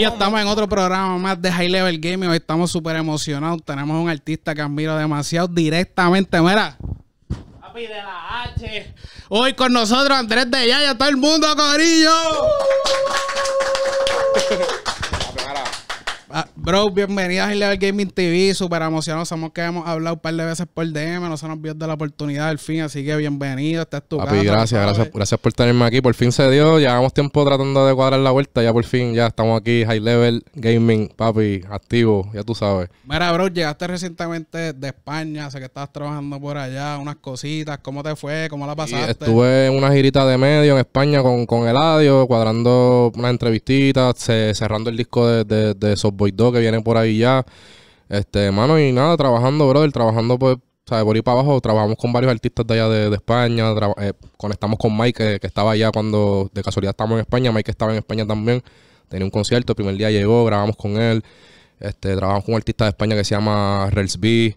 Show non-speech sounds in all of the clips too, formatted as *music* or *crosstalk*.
ya estamos en otro programa más de High Level Gaming. Hoy estamos súper emocionados. Tenemos un artista que admiro demasiado directamente. Mira, papi de la H. Hoy con nosotros Andrés de Yaya, todo el mundo, Corillo. Uh *laughs* Ah, bro, bienvenido a Level Gaming TV, Súper emocionado, Sabemos que hemos hablado un par de veces por DM, no se nos de la oportunidad al fin, así que bienvenido, estás tu Papi, gracias, gracias, gracias por tenerme aquí. Por fin se dio, llevamos tiempo tratando de cuadrar la vuelta, ya por fin, ya estamos aquí, High Level Gaming, papi, activo, ya tú sabes. Mira, bro, llegaste recientemente de España, sé que estabas trabajando por allá, unas cositas, ¿cómo te fue? ¿Cómo la pasaste? estuve en una girita de medio en España con, con Eladio, cuadrando unas entrevistitas, cerrando el disco de, de, de Boy 2 que viene por ahí ya. Este, mano y nada, trabajando, brother, trabajando pues, ¿sabes? por ir para abajo. Trabajamos con varios artistas de allá de, España. Eh, conectamos con Mike, eh, que, estaba allá cuando de casualidad estamos en España. Mike estaba en España también. Tenía un concierto, el primer día llegó, grabamos con él. Este, trabajamos con un artista de España que se llama Rels B.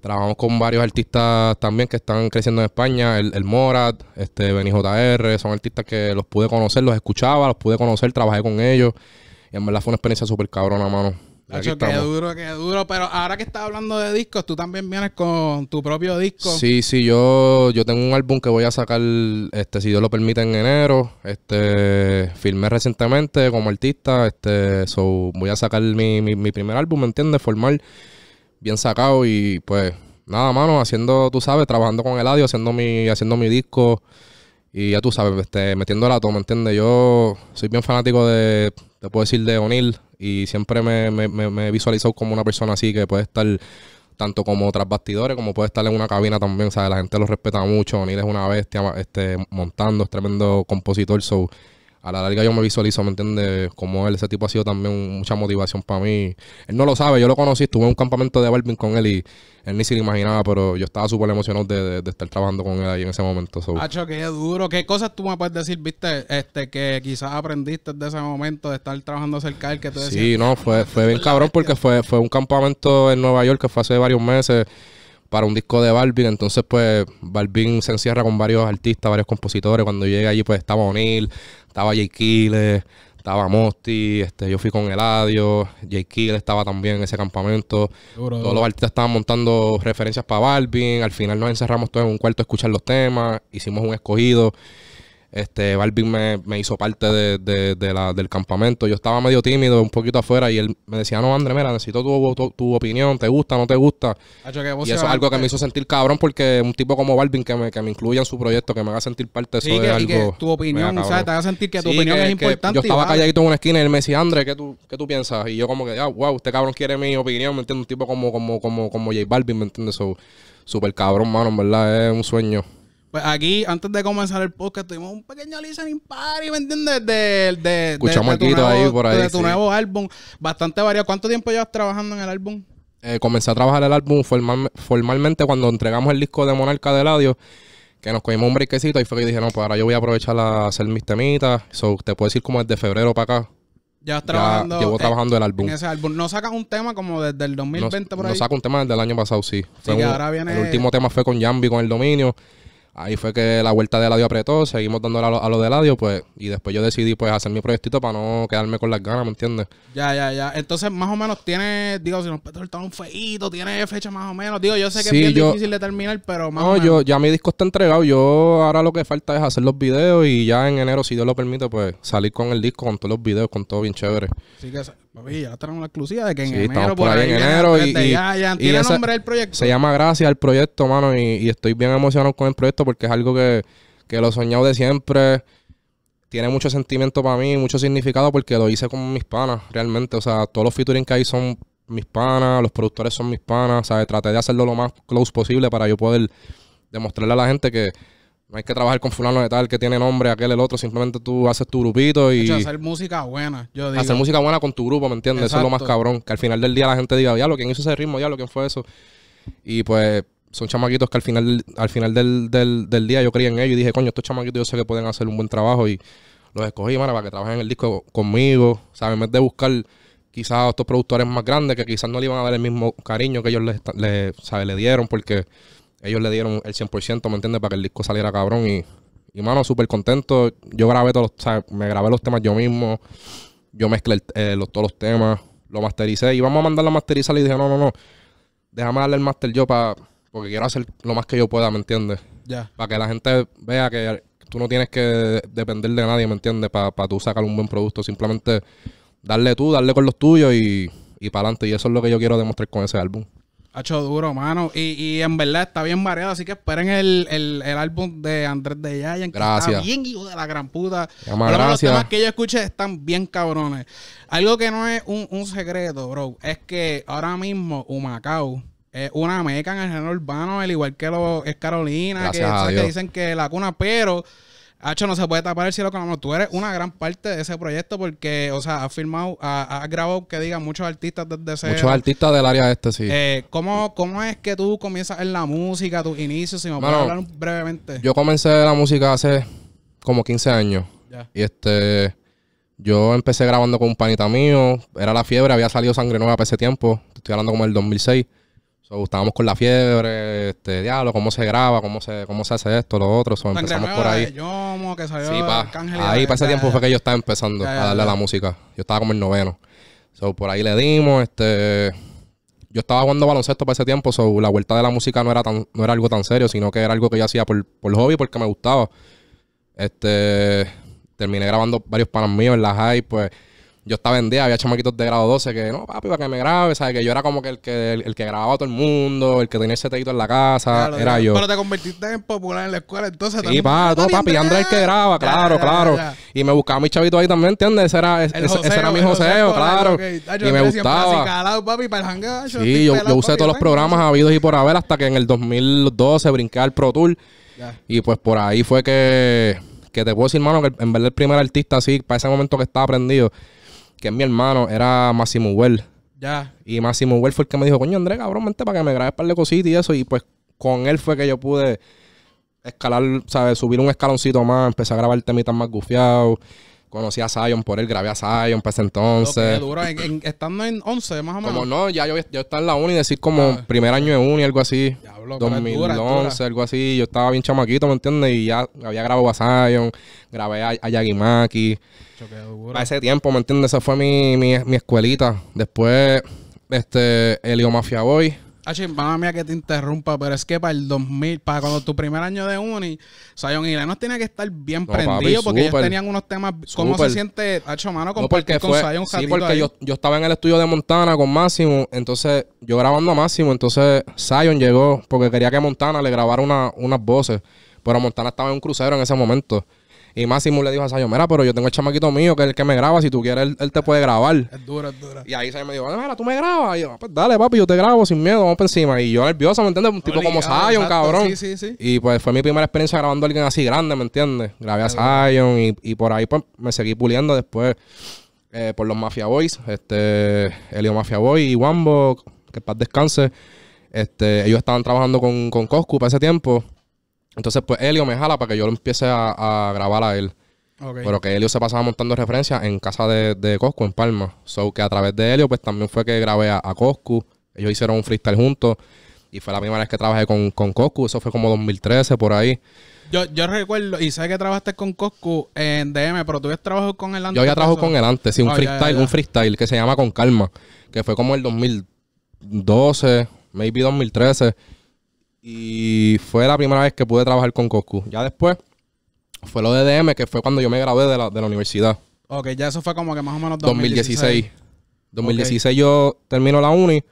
Trabajamos con varios artistas también que están creciendo en España, el, el Morat, este, Benny JR, son artistas que los pude conocer, los escuchaba, los pude conocer, trabajé con ellos en verdad fue una experiencia súper cabrona, mano. qué duro, qué duro. Pero ahora que estás hablando de discos, tú también vienes con tu propio disco. Sí, sí, yo, yo tengo un álbum que voy a sacar, este, si Dios lo permite, en enero. Este, filmé recientemente como artista. Este, so, voy a sacar mi, primer álbum, ¿me entiendes? Formal, bien sacado. Y pues, nada, mano, haciendo, tú sabes, trabajando con el audio, haciendo mi, haciendo mi disco. Y ya tú sabes, este, metiendo el ¿me entiendes? Yo soy bien fanático de te puedo decir de O'Neill y siempre me, me, me, he visualizado como una persona así que puede estar tanto como tras bastidores como puede estar en una cabina también, o sea, la gente lo respeta mucho, O'Neill es una bestia este, montando, es tremendo compositor, so a la larga yo me visualizo, ¿me entiendes? Como él, ese tipo ha sido también mucha motivación para mí. Él no lo sabe, yo lo conocí, estuve en un campamento de barbing con él y él ni se lo imaginaba, pero yo estaba súper emocionado de, estar trabajando con él ahí en ese momento. So. qué duro. ¿Qué cosas tú me puedes decir, viste, este, que quizás aprendiste de ese momento de estar trabajando cerca de él? Que tú sí, no, ah, fue, fue bien cabrón porque fue, fue un campamento en Nueva York que fue hace varios meses para un disco de Balvin. Entonces, pues, Balvin se encierra con varios artistas, varios compositores. Cuando llegué allí, pues, estaba O'Neill, estaba Jay Kille, estaba Mosty este, yo fui con Eladio, Jay Kille estaba también en ese campamento. Todos los artistas estaban montando referencias para Balvin. Al final nos encerramos todos en un cuarto a escuchar los temas. Hicimos un escogido. Este, Balvin me, hizo parte de, la, del campamento. Yo estaba medio tímido, un poquito afuera, y él me decía, no, André, mira, necesito tu, tu, opinión, ¿te gusta, no te gusta? y eso es algo que me hizo sentir cabrón, porque un tipo como Balvin que me, que me incluya en su proyecto, que me haga sentir parte de eso de algo. Que tu opinión, te haga sentir que tu opinión es importante. Yo estaba calladito en una esquina y él me decía, André, ¿qué tú, qué tú piensas? Y yo como que, ah, wow, este cabrón quiere mi opinión, ¿me entiende Un tipo como, como, como, como J Balvin, ¿me entiende eso super cabrón, mano, en verdad, es un sueño. Pues aquí, antes de comenzar el podcast, tuvimos un pequeño listening party, ¿me entiendes? De, de, Escuchamos de, de nuevo, ahí por ahí. De tu nuevo álbum. Bastante variado. ¿Cuánto tiempo llevas trabajando en el álbum? Eh, comencé a trabajar el álbum formalmente cuando entregamos el disco de Monarca de Ladio, que nos cogimos un brequecito y fue que dije, no, pues ahora yo voy a aprovechar a hacer mis temitas. So, te puedo decir como desde febrero para acá. Ya, trabajando, llevo trabajando el álbum. En ese álbum. No sacas un tema como desde el 2020 por ahí. No saco un tema desde el año pasado, sí. ahora viene... El último tema fue con Yambi, con el dominio. Ahí fue que la vuelta de Eladio apretó, seguimos dándole a lo, de Eladio, pues, y después yo decidí, pues, hacer mi proyectito para no quedarme con las ganas, ¿me entiendes? Ya, ya, ya. Entonces, más o menos, tiene, digo, si nos está un feito, tiene fecha más o menos. Digo, yo sé que es bien difícil de terminar, pero más o menos. No, yo, ya mi disco está entregado. Yo ahora lo que falta es hacer los videos y ya en enero, si Dios lo permite, pues, salir con el disco, con todos los videos, con todo bien chévere ya traen la exclusiva de que en enero, por ahí, tiene nombre el proyecto. Se llama Gracias al proyecto, mano. Y, estoy bien emocionado con el proyecto porque es algo que, que lo he soñado de siempre. Tiene mucho sentimiento para mí, mucho significado porque lo hice con mis panas, realmente. O sea, todos los featuring que hay son mis panas, los productores son mis panas. O sea, traté de hacerlo lo más close posible para yo poder demostrarle a la gente que no hay que trabajar con fulano de tal que tiene nombre, aquel, el otro. Simplemente tú haces tu grupito y... hacer música buena, yo digo. Hacer música buena con tu grupo, ¿me entiendes? Eso es lo más cabrón. Que al final del día la gente diga, lo ¿quién hizo ese ritmo? ya lo ¿quién fue eso? Y pues son chamaquitos que al final, al final del, del, del día yo creí en ellos y dije, coño, estos chamaquitos yo sé que pueden hacer un buen trabajo y los escogí, para que trabajen el disco conmigo. O en vez de buscar quizás a estos productores más grandes que quizás no le iban a dar el mismo cariño que ellos les, le, le dieron porque ellos le dieron el 100%, ¿me entiendes? Para que el disco saliera cabrón y, y mano, súper contento. Yo grabé todos los, o sea, me grabé los temas yo mismo, yo mezclé eh, todos los temas, lo mastericé y vamos a mandar la masterizar y dije, no, no, no, déjame darle el master yo para, porque quiero hacer lo más que yo pueda, ¿me entiendes? Ya. Para que la gente vea que tú no tienes que depender de nadie, ¿me entiendes? Para tú sacar un buen producto, simplemente darle tú, darle con los tuyos y, y para adelante. Y eso es lo que yo quiero demostrar con ese álbum hecho duro, mano. Y, y, en verdad está bien mareado, así que esperen el, álbum de Andrés de Yaya, Que Está bien, hijo de la gran puta. Pero gracias. Los temas que yo escuché están bien cabrones. Algo que no es un, un secreto, bro, es que ahora mismo Humacao es una meca en el género urbano, el igual que lo, es Carolina, que, que dicen que la cuna, pero Hacho, no se puede tapar el cielo con la mano. Tú eres una gran parte de ese proyecto porque, o sea, has firmado, has grabado que digan muchos artistas desde ese. Muchos artistas del área este, sí. Eh, ¿cómo, es que tú comienzas en la música, tus inicios? Si me puedes hablar brevemente. Yo comencé la música hace como 15 años. Y este. Yo empecé grabando con un panita mío. Era la fiebre, había salido Sangre Nueva para ese tiempo. Estoy hablando como el 2006. So, estábamos con la fiebre, este, diablo, cómo se graba, cómo se, cómo se hace esto, lo otro. empezamos por ahí. sí, ahí para ese tiempo fue que yo estaba empezando a darle a la música. Yo estaba como el noveno. So, por ahí le dimos, este. Yo estaba jugando baloncesto para ese tiempo, so la vuelta de la música no era tan, no era algo tan serio, sino que era algo que yo hacía por, por hobby, porque me gustaba. Este terminé grabando varios panas míos en la high, pues yo estaba en había chamaquitos de grado 12 que, no, papi, para que me grabe, ¿sabes? Que yo era como que el que, el, que grababa a todo el mundo, el que tenía ese teito en la casa, era yo. Pero te convertiste en popular en la escuela, entonces Y sí, todo, papi, André el que graba, claro, claro. Y me buscaba a mi chavito ahí también, ¿entiendes? Ese era, ese, era mi joseo, claro. y me gustaba. sí, yo, yo usé todos los programas habidos y por haber hasta que en el 2012 brinqué al Pro Tour. Y pues por ahí fue que, que te puedo decir, hermano, que en verdad el primer artista así, para ese momento que estaba aprendido que es mi hermano, era Máximo Well. Ya. Y Máximo Well fue el que me dijo, coño, André, cabrón, Mente para que me grabes un par de cositas y eso. Y pues con él fue que yo pude escalar, ¿sabes? Subir un escaloncito más, empecé a grabar tan más gufiado conocí a Zion por él, grabé a Zion para ese entonces. en, estando en 11 más o menos. Como no, ya yo, yo estaba en la uni, decir como ah. primer año de uni, algo así. 2011, algo así. Yo estaba bien chamaquito, ¿me entiendes? Y ya había grabado a Zion, grabé a, Yagimaki. A ese tiempo, ¿me entiendes? Esa fue mi, mi, mi escuelita. Después, este, Elio Mafia Boy Ah, mamá mía que te interrumpa, pero es que para el 2000, para cuando tu primer año de uni, Sion y Lennox tenía que estar bien prendido porque ellos tenían unos temas. ¿Cómo se siente, hecho mano, porque con Sion Sí, porque yo, yo, estaba en el estudio de Montana con Máximo, entonces yo grabando a Máximo, entonces Sion llegó porque quería que Montana le grabara unas voces, pero Montana estaba en un crucero en ese momento. Y Máximo le dijo a Sayo, mira, pero yo tengo el chamaquito mío que es el que me graba, si tú quieres, él, te puede grabar. Es dura, es dura. Y ahí Sayo me dijo, ah, mira, tú me grabas. Y yo, ah, pues dale, papi, yo te grabo sin miedo, vamos por encima. Y yo nervioso, ¿me entiendes? Un tipo como Zion, cabrón. Sí, sí, sí. Y pues fue mi primera experiencia grabando a alguien así grande, ¿me entiendes? Grabé a Zion y, por ahí pues me seguí puliendo después eh, por los Mafia Boys, este, Elio Mafia Boy y Wambo, que paz descanse. Este, ellos estaban trabajando con, con Coscu para ese tiempo. Entonces, pues Helio me jala para que yo lo empiece a, grabar a él. Pero que Helio se pasaba montando referencias en casa de, de, Coscu, en Palma. So que a través de Helio, pues también fue que grabé a, a Coscu. Ellos hicieron un freestyle juntos. Y fue la primera vez que trabajé con, con Coscu. Eso fue como 2013, por ahí. Yo, yo recuerdo, y sé que trabajaste con Coscu en DM, pero tú habías trabajado con él antes. Yo había trabajado con él antes, sí, un oh, freestyle, un freestyle que se llama Con Calma, que fue como el 2012, maybe 2013. Y fue la primera vez que pude trabajar con Coscu. Ya después fue lo de DM, que fue cuando yo me gradué de la, universidad. Ok, ya eso fue como que más o menos 2016. 2016, yo termino la uni,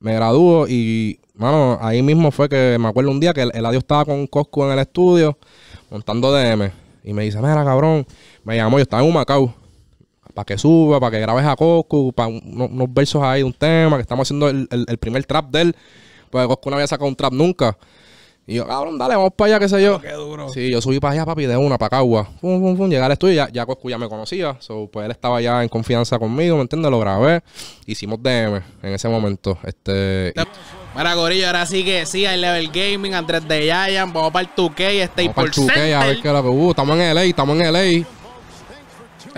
me gradúo y, mano, ahí mismo fue que me acuerdo un día que el, adiós estaba con Coscu en el estudio montando DM. Y me dice, mira, cabrón, me llamó, yo estaba en un macau para que suba, para que grabes a Coscu, para unos, versos ahí de un tema, que estamos haciendo el, el primer trap de él pues Coscu no había sacado un trap nunca. Y yo, cabrón, dale, vamos para allá, qué sé yo. qué duro. Sí, yo subí para allá, papi, de una, para Cagua. Pum, pum, pum, llegué al estudio, ya, ya Coscu ya me conocía. pues él estaba ya en confianza conmigo, ¿me entiendes? Lo grabé. Hicimos DM en ese momento. Este... Y... Gorillo, ahora sí que sí, hay Level Gaming, Andrés de Yayan, vamos para el 2K, este y para el 2K, a ver qué la... Uh, estamos en LA, estamos en LA.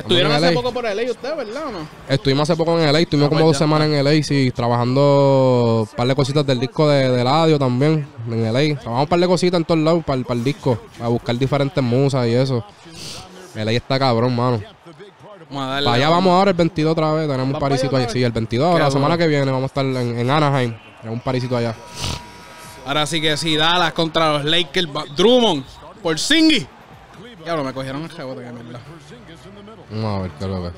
Estuvieron hace poco por LA ¿verdad o no? Estuvimos hace poco en LA, estuvimos ah, como pues dos semanas en LA, sí, trabajando un par de cositas del disco de, de también, en LA. Trabajamos un par de cositas en todos lados para, el disco, para buscar diferentes musas y eso. LA está cabrón, mano. allá vamos. ahora el 22 otra vez, tenemos un parisito allá. Sí, el 22, la semana que viene vamos a estar en, Anaheim, tenemos un parisito allá. Ahora sí que sí, Dallas contra los Lakers, Drummond, por Singy. Diablo, me cogieron el rebote, que Vamos a ver qué lo ve.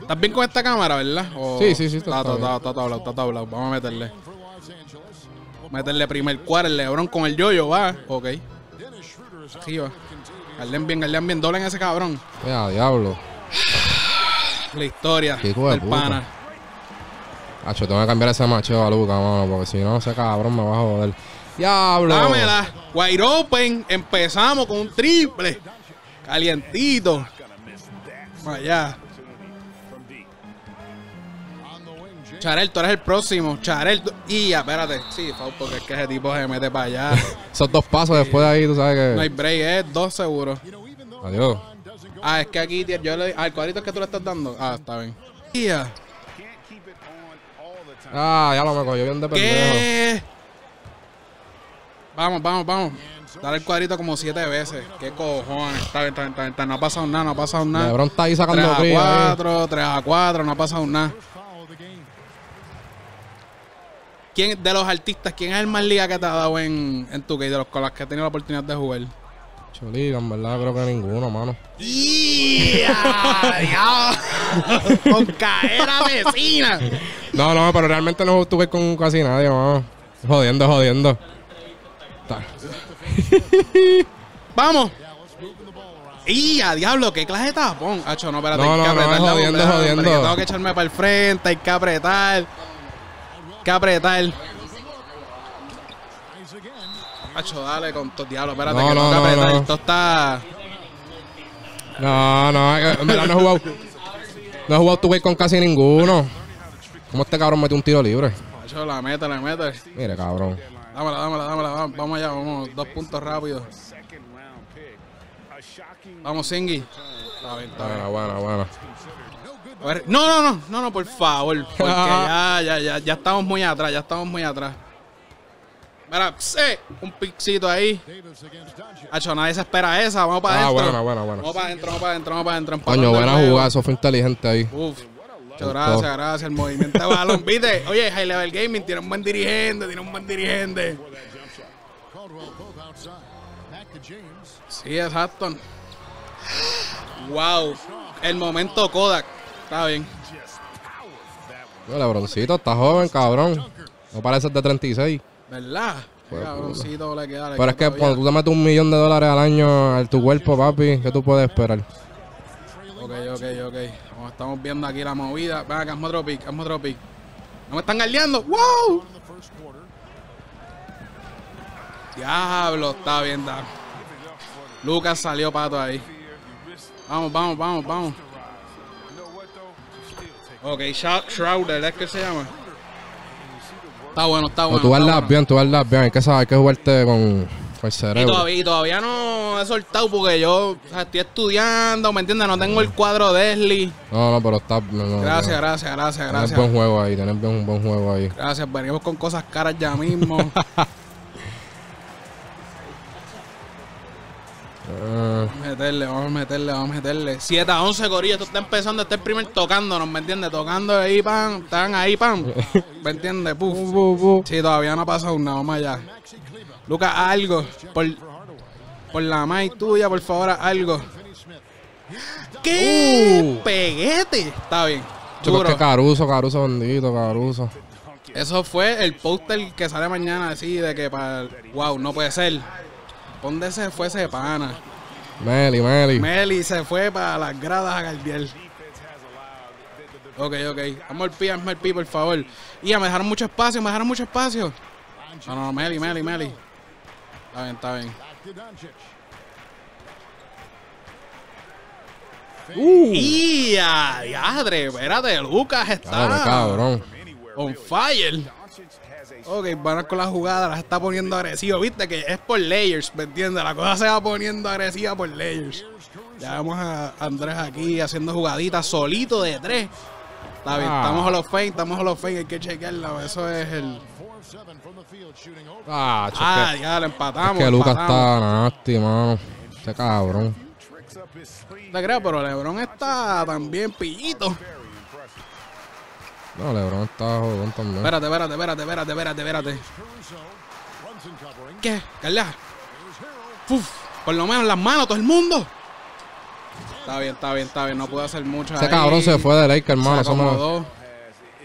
¿Estás bien con esta cámara, verdad? sí, sí, sí. Está, está, está, está, tablado, está tablado. Vamos a meterle. Meterle primer cuadro el Lebron con el yoyo, va. Ok. va Garden bien, Garden bien. en ese cabrón. Ya, diablo. La historia qué del pana. Hacho, tengo que cambiar ese macho a Luca, mano, porque si no, ese cabrón me va a joder. Diablo. Dámela. Wide open. Empezamos con un triple. Calientito allá. Charel, tú eres el próximo. Charel, tú... y espérate. Sí, Fau, porque es que ese tipo se mete para allá. *laughs* Son dos pasos después de ahí, tú sabes que. No hay break, es dos seguro. Adiós. Ah, es que aquí yo le Ah, el cuadrito que tú le estás dando. Ah, está bien. Ah, ya lo me cogió bien de pendejo. Vamos, vamos, vamos. Dar el cuadrito como siete veces. ¿Qué cojones? No ha pasado nada, no ha pasado nada. Lebron está ahí sacando 3 a 4, 3 eh. a 4, no ha pasado nada. ¿Quién de los artistas, quién es el más liga que te ha dado en, en tu que de los con que ha tenido la oportunidad de jugar? Choliga, en verdad creo que ninguno, mano. Con ¡Con a vecina! No, no, pero realmente no estuve con casi nadie, mano. Jodiendo, jodiendo. *laughs* Vamos. ¡Y a diablo! ¡Qué clase de tapón! Hacho, no, espérate, no, hay que apretar no, jodiendo, jodiendo. Tengo que echarme para el frente, hay que apretar. Hay que apretar. Hacho, dale con todo diablo, espérate, que no que apretar. Esto está. No, no, en verdad no he jugado. No he jugado tu con casi ninguno. ¿Cómo este cabrón mete un tiro libre? Hacho, la meta, la meta. Mire, cabrón. Dámela, dámela, dámela. Vamos allá, vamos. Dos puntos rápidos. Vamos, Singy. Buena, No, no, no, no, no, por favor. Porque *laughs* ya, ya, ya, ya estamos muy atrás, ya estamos muy atrás. Mira, sí, un pixito ahí. Hacho, nadie se espera esa. Vamos para ah, adentro. Ah, buena, buena, buena. Vamos para adentro, vamos para adentro, vamos para adentro. Coño, buena jugada, eso fue inteligente ahí. Uf, gracias, gracias. El movimiento de balón. Viste, oye, High Level Gaming tiene un buen dirigente, tiene un buen dirigente. Sí, exacto. Wow. El momento Kodak. Está bien. Lebroncito está joven, cabrón. No parece de 36. ¿Verdad? le queda. pero es que cuando tú te metes un millón de dólares al año a tu cuerpo, papi, ¿qué tú puedes esperar? Ok, ok, ok. Oh, estamos viendo aquí la movida. Venga, acá, hazme otro pick, hazme otro pick. ¡No me están galeando! ¡Wow! Diablo, está bien, da. Lucas salió todo ahí. Vamos, vamos, vamos, vamos. Ok, Shrouder, ¿es que se llama? Está bueno, está bueno. tú vas bien, tú vas bien. Hay que qué hay que jugarte con... Pues, y todavía, todavía no he soltado porque yo estoy estudiando, ¿me entiendes? No tengo el cuadro de Esli. No, no, pero está. No, gracias, gracias, gracias, gracias. un buen juego ahí, tenés un buen juego ahí. Gracias, venimos con cosas caras ya mismo. *laughs* Vamos a meterle, vamos a meterle, vamos a meterle. 7 a 11, Corillo. Esto está empezando. a estar el primer tocándonos, ¿me entiendes? Tocando ahí, pam. Están ahí, pam. *laughs* ¿Me entiendes? Puf. Sí, todavía no ha pasado nada. Vamos allá. Lucas, algo. Por, por la maíz tuya, por favor, algo. ¡Qué uh. peguete! Está bien. Caruso, Caruso bendito, Caruso. Eso fue el póster que sale mañana así de que para... Wow, no puede ser. ¿Dónde se fue ese pana? Meli, Meli. Meli se fue para las gradas a Gardiel. Ok, ok. Amor Pi, Amor Pi, por favor. Ya, me dejaron mucho espacio, me dejaron mucho espacio. No, no, Meli, Meli, Meli. Está bien, está bien. ¡Uh! ¡Ya! ¡Diadre! de Lucas está. Cabrón, On fire. Ok, van con la jugada, las está poniendo agresivo. Viste que es por layers, ¿me entiendes? La cosa se va poniendo agresiva por layers. Ya vemos a Andrés aquí haciendo jugaditas solito de tres. Está bien, ah. estamos a los fake, estamos a los fake, hay que chequearla. Eso es el. Ah, ah ya le empatamos. Es que Lucas está nasty, mano. Ese cabrón. No te creo, pero Lebron está también pillito. No, Lebron está jodón también. Espérate, espérate, espérate, espérate, espérate, espérate. ¿Qué? Carla. Uf, por lo menos las manos, todo el mundo. Está bien, está bien, está bien. No pude hacer mucho. Este cabrón se fue de Laker, hermano. Se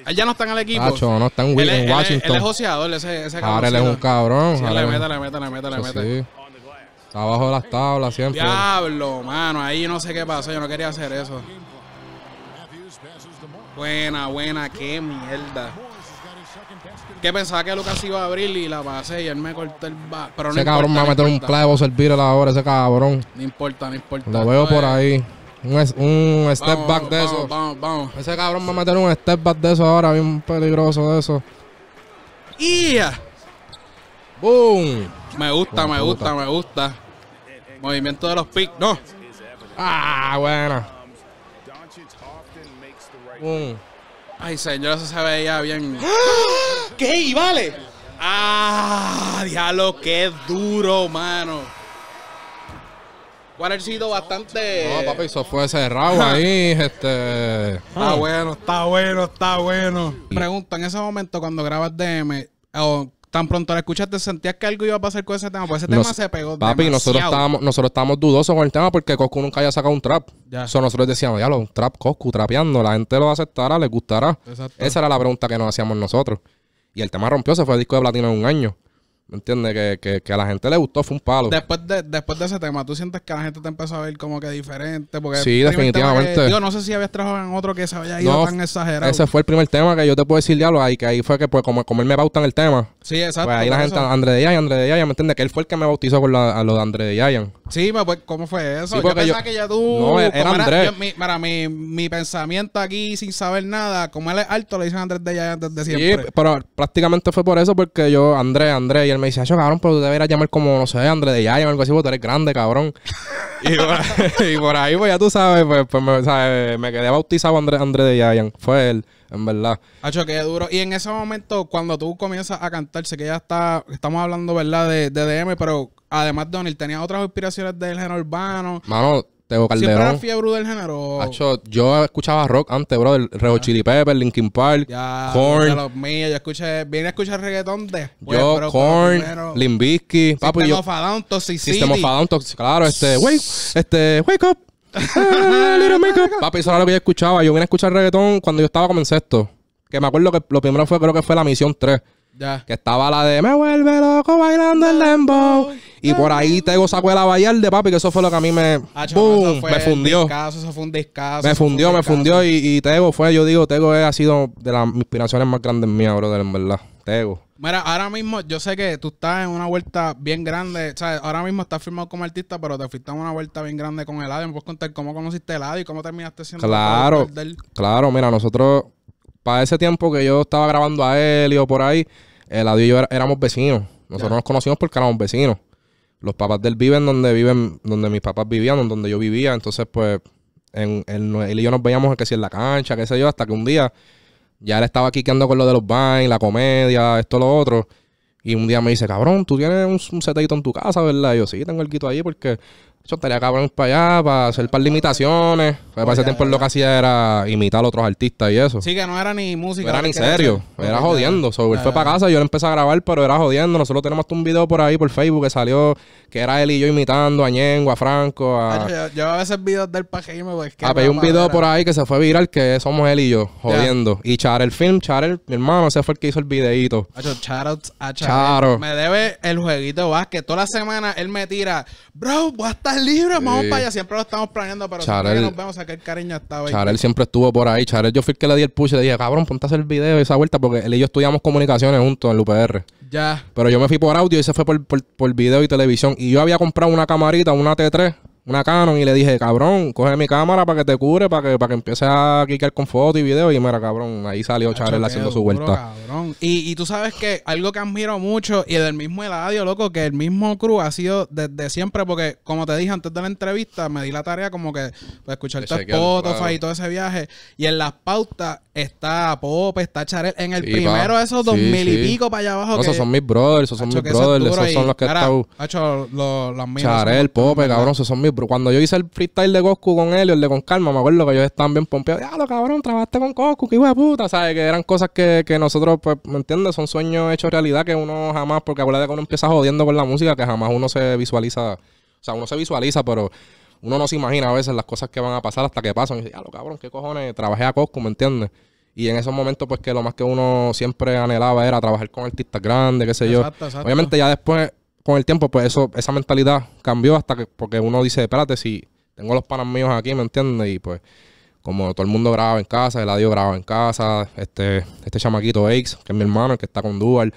él ya no está en el equipo. no está en, Washington. Él, es joseador, ese, ese Ahora él es un cabrón. le mete, le mete, le le Está abajo de las tablas siempre. Diablo, mano, ahí no sé qué pasó, yo no quería hacer eso. Buena, buena, qué mierda. Que pensaba que Lucas iba a abrir y la pasé y él me cortó el bar. Pero no ese cabrón me va a meter un play servir a la hora, ese cabrón. No importa, no importa. Lo veo por pues, ahí. Un, step back de eso. Vamos, vamos Ese cabrón va a meter un step back de eso ahora, bien peligroso de eso. Yeah. ¡Boom! Me gusta, me gusta, me gusta. Movimiento de los picks, no. Ah, bueno Ay, señor, eso se veía bien. *gasps* ¿Qué? ¿Y vale? Ah, diablo, qué duro, mano. Cuál ha sido bastante. No, papi, eso fue cerrado ahí. este... Está bueno, está bueno, está bueno. Pregunta, en ese momento cuando grabas DM, o tan pronto la escuchaste, sentías que algo iba a pasar con ese tema, Porque ese tema se pegó. Papi, nosotros estábamos, nosotros estábamos dudosos con el tema porque Coscu nunca había sacado un trap. eso nosotros decíamos, ya lo, trap Coscu, trapeando, la gente lo aceptará, le gustará. Esa era la pregunta que nos hacíamos nosotros. Y el tema rompió, se fue el disco de platino en un año. ¿Me entiendes? Que, que, a la gente le gustó, fue un palo. Después de, después de ese tema, ¿tú sientes que la gente te empezó a ver como que diferente? Porque sí, definitivamente. yo no sé si habías trabajado en otro que se había ido tan exagerado. Ese fue el primer tema que yo te puedo decir, diablo, ahí que ahí fue que pues como, él me bautan el tema. Sí, exacto. Pues ahí la gente, André de Yayan, André de ¿me entiendes? Que él fue el que me bautizó por la, a lo de André de Yaya Sí, pues, ¿cómo fue eso? yo pensaba que ya tú. No, era Andrés. mi, mira, mi, mi, pensamiento aquí sin saber nada, como él es alto, le dicen Andrés de Yaya desde de siempre. Sí, pero prácticamente fue por eso, porque yo, Andrés, Andrés, y él me dice, yo cabrón, pero tú deberías llamar como, no sé, Andrés de Yaya o algo así, porque tú eres grande, cabrón. *laughs* *laughs* y, por, ahí, pues ya tú sabes, pues, pues me, sabes, me quedé bautizado Andrés de Yayan. Fue él en verdad. Hacho, qué duro. Y en ese momento, cuando tú comienzas a cantarse, que ya está, estamos hablando, ¿verdad? De, de DM, pero Además, Donald tenía otras inspiraciones del género urbano. Mano, tengo Calderón. Siempre era fiebre del género. yo escuchaba rock antes, bro. El Rejo Chili Pepper, Linkin Park, ya, Korn. De los míos, yo escuché, vine a escuchar reggaetón de... Yo, pues, pero Korn, Limbisky, papi. Sistema Fadón, Toxic Sistema Fadón, Toxic, claro. Este, wake, este, wake up. *laughs* Ah, little make Papi, eso era lo que yo escuchaba. Yo vine a escuchar reggaetón cuando yo estaba como en sexto. Que me acuerdo que lo primero fue, creo que fue la misión 3. Ya. Que estaba la de Me vuelve loco bailando el dembow. Y por ahí Tego sacó el avallar de papi, que eso fue lo que a mí me. boom, me fundió. eso fue un me fundió, me fundió. Y, y, Tego fue, yo digo, Tego ha sido de las inspiraciones más grandes mías, brother, en verdad. Tego. Mira, ahora mismo yo sé que tú estás en una vuelta bien grande. O sea, ahora mismo estás firmado como artista, pero te fuiste en una vuelta bien grande con Eladio. ¿Me puedes contar cómo conociste Eladio y cómo terminaste siendo Claro, del... claro. claro Mira, nosotros, para ese tiempo que yo estaba grabando a Elio por ahí, Eladio y yo éramos vecinos. Nosotros nos conocimos porque éramos vecinos los papás de él viven donde viven, donde mis papás vivían, donde yo vivía. Entonces, pues, en, él y yo nos veíamos que si en la cancha, qué sé yo, hasta que un día ya él estaba quiqueando con lo de los vines, la comedia, esto, lo otro. Y un día me dice, cabrón, tú tienes un, setito en tu casa, ¿verdad? yo sí, tengo el quito ahí porque yo estaría cabrón para allá, para hacer par de imitaciones. para ese tiempo lo que hacía era imitar a otros artistas y eso. Sí, que no era ni música. era ni serio, era, jodiendo. fue para casa, yo le empecé a grabar, pero era jodiendo. Nosotros tenemos un video por ahí, por Facebook, que salió, que era él y yo imitando a Ñengo, a Franco. A... Yo, a veces videos del pajime, pues. Ah, pero hay un video por ahí que se fue viral, que somos él y yo, jodiendo. Y Y el Film, Charel, mi hermano, ese fue el que hizo el videito. Me debe el jueguito de que Toda la semana él me tira, bro, basta libre, vamos para allá. Siempre lo estamos planeando, pero Charel, siempre que nos vemos, aquel cariño estaba ahí. Charel siempre estuvo por ahí. Charel, yo fui el que le di el push y le dije, cabrón, ponte a el video esa vuelta, porque él y yo estudiamos comunicaciones juntos en el UPR. Ya. Pero yo me fui por audio y se fue por, por, por video y televisión. Y yo había comprado una camarita, una T3 una Canon y le dije, cabrón, coge mi cámara para que te cure, para que, para que empieces a quitar con fotos y videos. Y mira, cabrón, ahí salió Charel haciendo su vuelta. Y, y, tú sabes que algo que admiro mucho y del mismo Eladio, loco, que el mismo crew ha sido desde siempre, porque como te dije antes de la entrevista, me di la tarea como que pues, escuchar Spotify fotos y todo ese viaje. Y en las pautas está Pope está Charel. En el primero, esos dos mil y pico para allá abajo. esos son mis brothers, esos son mis brothers, esos son los que están. Charel, Pope, cabrón, esos son mis pero cuando yo hice el freestyle de Coscu con él, el de con calma, me acuerdo que ellos estaban bien pompeados. Ya, lo cabrón, trabajaste con Coscu, qué de puta, ¿sabes? Que eran cosas que, nosotros, pues, ¿me entiendes? Son sueños hechos realidad que uno jamás, porque acuérdate que uno empieza jodiendo con la música, que jamás uno se visualiza. O sea, uno se visualiza, pero uno no se imagina a veces las cosas que van a pasar hasta que pasan. Y dice, ya, lo cabrón, qué cojones, trabajé a Coscu, ¿me entiendes? Y en esos momentos, pues que lo más que uno siempre anhelaba era trabajar con artistas grandes, qué sé yo. Obviamente, ya después con el tiempo, pues eso, esa mentalidad cambió hasta que, porque uno dice, espérate, si tengo los panas míos aquí, ¿me entiendes? Y pues, como todo el mundo graba en casa, adiós graba en casa, este, este chamaquito Aix, que es mi hermano, que está con Dual,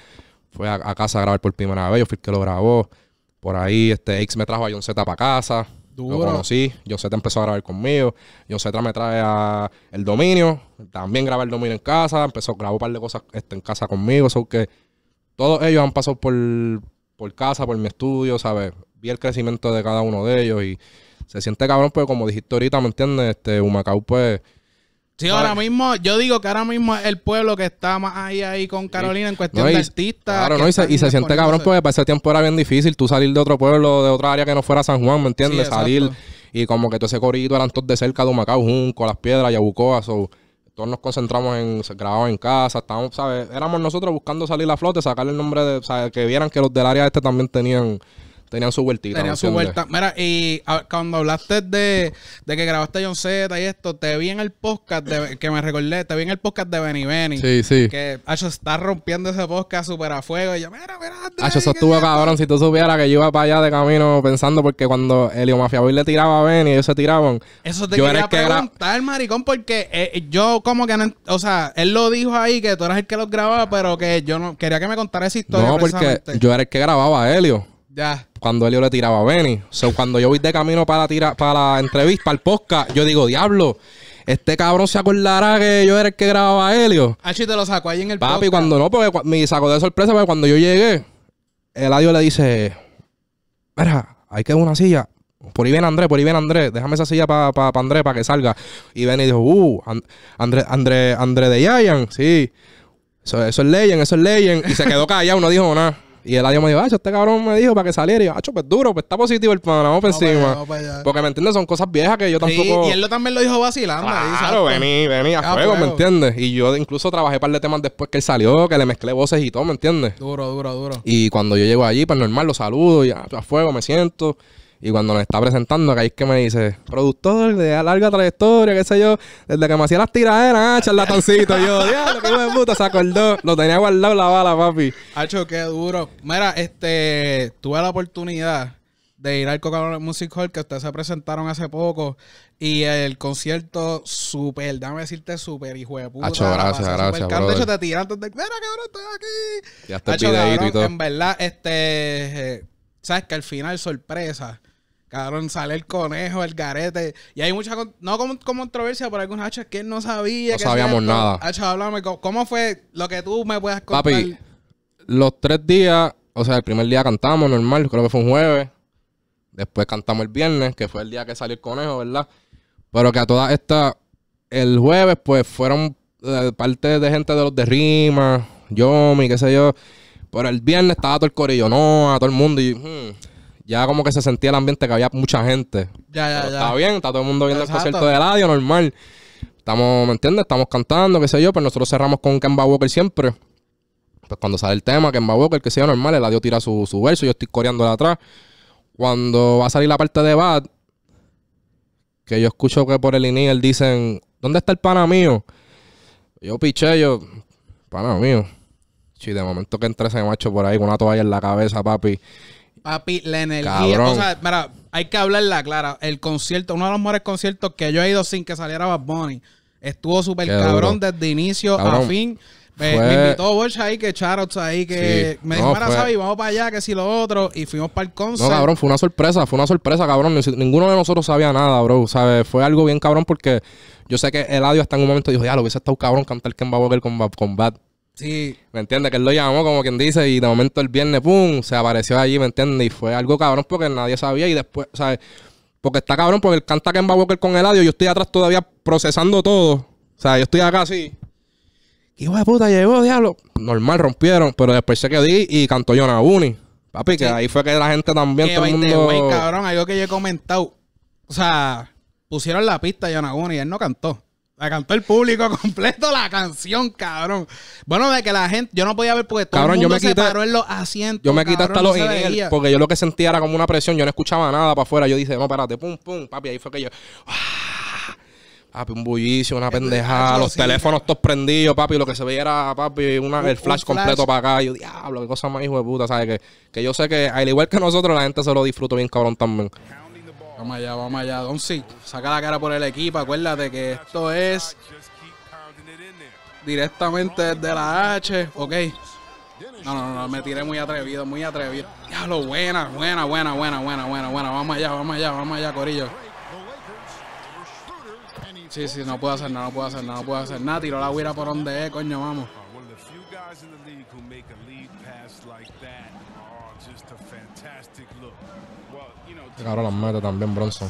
fue a, casa a grabar por primera vez, yo fui el que lo grabó. Por ahí, este Aix me trajo a John Z para casa. Duro. Lo conocí, John Z empezó a grabar conmigo, John Z me trae a El Dominio, también grabé El Dominio en casa, empezó, grabó un par de cosas este, en casa conmigo, Eso que todos ellos han pasado por, por casa, por mi estudio, ¿sabes? Vi el crecimiento de cada uno de ellos y se siente cabrón, pues como dijiste ahorita, ¿me entiendes? Este, Humacao, pues. Sí, ahora mismo, yo digo que ahora mismo es el pueblo que está más ahí, ahí con Carolina en cuestión de artistas. Claro, no, y se, siente cabrón, pues para ese tiempo era bien difícil tú salir de otro pueblo, de otra área que no fuera San Juan, ¿me entiendes? salir y como que todo ese corito eran todos de cerca de Humacao, Junco, Las Piedras, Yabucoa, so, todos nos concentramos en grabar en casa, estábamos, ¿sabes? Éramos nosotros buscando salir a flote, sacar el nombre de, sea... Que vieran que los del área este también tenían Tenían su vueltita. Tenían su vuelta. Mira, y cuando hablaste de, de, que grabaste John Z y esto, te vi en el podcast de, que me recordé, te vi en el podcast de Benny Benny. Sí, sí. Que Acho está rompiendo ese podcast súper a fuego. Y yo, mira, mira. Acho, eso estuvo cabrón. Si tú supieras que yo iba para allá de camino pensando, porque cuando Elio Mafia Boy le tiraba a Benny, ellos se tiraban. Eso te quería preguntar, maricón, porque eh, eh, yo como que, o sea, él lo dijo ahí que tú eras el que los grababa, pero que yo no quería que me contara esa historia. No, porque yo era el que grababa a Helio. Ya. Cuando Elio le tiraba a Benny. cuando yo voy de camino para la, para la entrevista, para el podcast, yo digo, diablo, este cabrón se acordará que yo era el que grababa a Elio Ah, te lo saco ahí en el Papi, cuando no, porque me saco de sorpresa, porque cuando yo llegué, el Eladio le dice, mira, hay que una silla. Por ahí viene Andrés, por ahí viene Andrés. Déjame esa silla para André, Andrés, para que salga. Y Benny dijo, uh, Andrés André, de Yayan sí. Eso, eso es Legend, eso es Legend. Y se quedó callado, no dijo nada. Y el año me dijo, ah, este cabrón me dijo para que saliera. Y yo, ah, pues duro, pues está positivo el pan vamos por encima. Porque me entiendes, son cosas viejas que yo tampoco. y él también lo dijo vacilando. Claro, vení, vení a ah, fuego, ¿me entiendes? Y yo incluso trabajé Un par de temas después que él salió, que le mezclé voces y todo, ¿me entiendes? Duro, duro, duro. Y cuando yo llego allí, pues normal, lo saludo, y ah, a fuego me siento. Y cuando me está presentando, que ahí es que me dice, productor de larga trayectoria, qué sé yo, desde que me hacía las tiraderas, ah, charlatancito. yo, diablo, qué me puta, se acordó. Lo tenía guardado la bala, papi. Hacho, qué duro. Mira, este, tuve la oportunidad de ir al Coca-Cola Music Hall que ustedes se presentaron hace poco y el concierto súper, déjame decirte súper hijo de puta. Hacho, gracias, gracias, De hecho, te tiran entonces, de, mira, ahora estoy aquí. Ya está el y todo. En verdad, este, eh, sabes que al final sorpresa. Cabrón, sale el conejo, el garete. Y hay mucha, no como, controversia, pero algunos hacha que él no sabía. No sabíamos nada. háblame, ¿cómo fue lo que tú me puedes contar? Papi, los tres días, o sea, el primer día cantamos normal, creo que fue un jueves. Después cantamos el viernes, que fue el día que salió el conejo, ¿verdad? Pero que a todas estas, el jueves, pues fueron eh, parte de gente de los de Rima, Yomi, qué sé yo. Pero el viernes estaba todo el corillo, no, a todo el mundo. Y, hmm, ya como que se sentía el ambiente que había mucha gente. Ya, ya, ya. Está bien, está todo el mundo viendo ese el concierto de radio, normal. Estamos, ¿me entiendes? Estamos cantando, qué sé yo, pero pues nosotros cerramos con Kemba Walker siempre. Pues cuando sale el tema, Ken Walker, que sea normal, el radio tira su, su verso, yo estoy coreando de atrás. Cuando va a salir la parte de Bad, que yo escucho que por el él dicen, ¿dónde está el pana mío? Yo piché, yo, pana mío. Sí, de momento que entra ese macho por ahí con una toalla en la cabeza, papi. Papi, la energía. O sea, mira, hay que hablarla clara. El concierto, uno de los mejores conciertos que yo he ido sin que saliera Bad Bunny. Estuvo súper cabrón desde inicio a fin. Me, invitó ahí, que Charots ahí, que me dijo, mira, vamos para allá, que si lo otro. Y fuimos para el concierto. No, cabrón, fue una sorpresa, fue una sorpresa, cabrón. Ninguno de nosotros sabía nada, bro. sabe Fue algo bien cabrón porque yo sé que el audio hasta en un momento dijo, ya, lo hubiese estado cabrón cantar en Babogel con, con Bad. Sí. ¿Me entiendes? Que él lo llamó como quien dice y de momento el viernes, ¡pum!, se apareció allí, ¿me entiendes? Y fue algo cabrón porque nadie sabía y después, o sea, Porque está cabrón porque él canta Kemba Walker con el audio yo estoy atrás todavía procesando todo. O sea, yo estoy acá así. Hijo de puta, llegó, diablo. Normal, rompieron, pero después se quedó y cantó Yonaguni. Papi, que ahí fue que la gente también, todo el mundo... cabrón, algo que yo he comentado. O sea, pusieron la pista a Yonaguni y él no cantó. La cantó el público *laughs* completo la canción, cabrón. Bueno, de que la gente, yo no podía ver porque todo el mundo me se paró en los asientos. Yo me quité hasta los porque yo lo que sentía era como una presión, yo no escuchaba nada para afuera. Yo dije, no, espérate, pum, pum, papi, ahí fue que yo. ¡ah! Papi, un bullicio, una eh, pendejada, eh, los teléfonos todos prendidos, papi, lo que se veía era, papi, una, el flash, completo para acá. yo, diablo, qué cosa más hijo de puta, ¿sabes? Que, que yo sé que, al igual que nosotros, la gente se lo disfruto bien cabrón también. Vamos allá, vamos allá. Don saca la cara por el equipo. Acuérdate que esto es directamente desde la H. Ok. No, no, no, me tiré muy atrevido, muy atrevido. Ya lo buena, buena, buena, buena, buena, buena, buena. Vamos allá, vamos allá, vamos allá, Corillo. Sí, sí, no puedo hacer nada, no puedo hacer nada, no puedo hacer nada. tiro la huira por donde es, coño, vamos. cabrón las mete también, Bronson.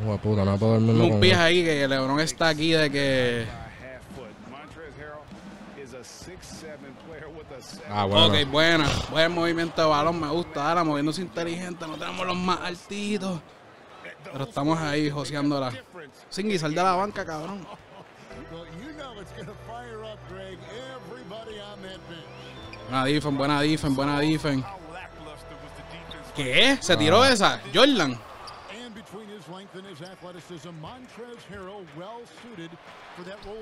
Hijo de no puedo Un pie ahí que LeBron está aquí de que. Ah, bueno. Ok, buena. Buen movimiento de balón, me gusta. Ahora moviéndose inteligente, no tenemos los más altitos. Pero estamos ahí joseándola. Sin guisar de la banca, cabrón. Buena difen, buena difen, buena difen. ¿Qué? ¿Se tiró ah. esa? Jordan.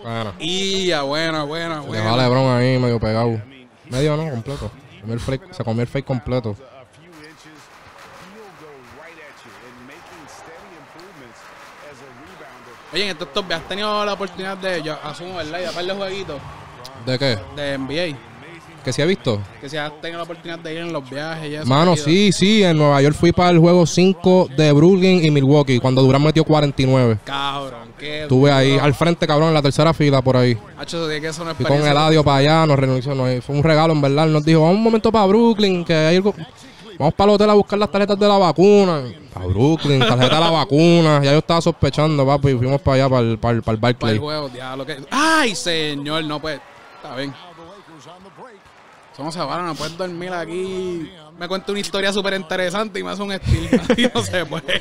Bueno. Y ya, buena, buena, buena. Se le va Lebron ahí medio pegado. Medio no, completo. se comió el fake completo. Oye, en estos top, ¿has tenido la oportunidad de, yo asumo, ¿verdad? Y de jueguitos. ¿De qué? De NBA que se ha visto. Que se ha tenido la oportunidad de ir en los viajes Mano, sí, sí. En Nueva York fui para el juego 5 de Brooklyn y Milwaukee, cuando Durán metió 49. Cabrón, qué. Estuve ahí al frente, cabrón, en la tercera fila por ahí. con el adiós para allá, nos renunció. fue un regalo, en verdad. Nos dijo, vamos un momento para Brooklyn, que hay algo. Vamos para el hotel a buscar las tarjetas de la vacuna. Para Brooklyn, tarjeta de la vacuna. Ya yo estaba sospechando, papi. Fuimos para allá, para el, para Barclay. Ay, señor, no, pues. Está bien no se para, no puedes dormir aquí. Me cuenta una historia súper interesante y me hace un estilo. *laughs* no se puede.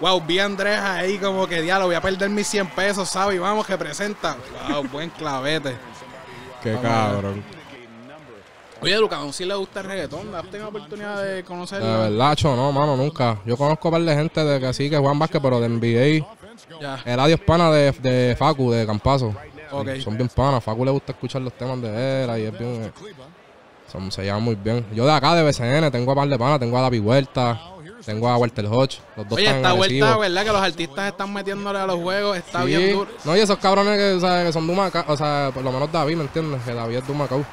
wow, vi a Andrés ahí como que diablo, voy a perder mis 100 pesos, ¿sabes? Y vamos, que presenta. Wow, buen clavete. Qué cabrón. Oye, Lucas, si le gusta el reggaetón, ¿has tenido oportunidad de conocerlo? De verdad, cho, no, mano, nunca. Yo conozco a par de gente de que sí, que Juan Vázquez, pero de NBA. El adiós pana de, de Facu, de Campazo. Son bien panas. Facu le gusta escuchar los temas de él y es bien. Eh, se llevan muy bien. Yo de acá, de BCN, tengo a par de panas. Tengo a David Huerta. Tengo a Walter Hodge. Los dos Oye, esta vuelta, ¿verdad? Que los artistas están metiéndole a los juegos. Está bien duro. No, y esos cabrones que, o sea, que son O sea, por lo menos David, ¿me entiendes? Que David es Dumacau.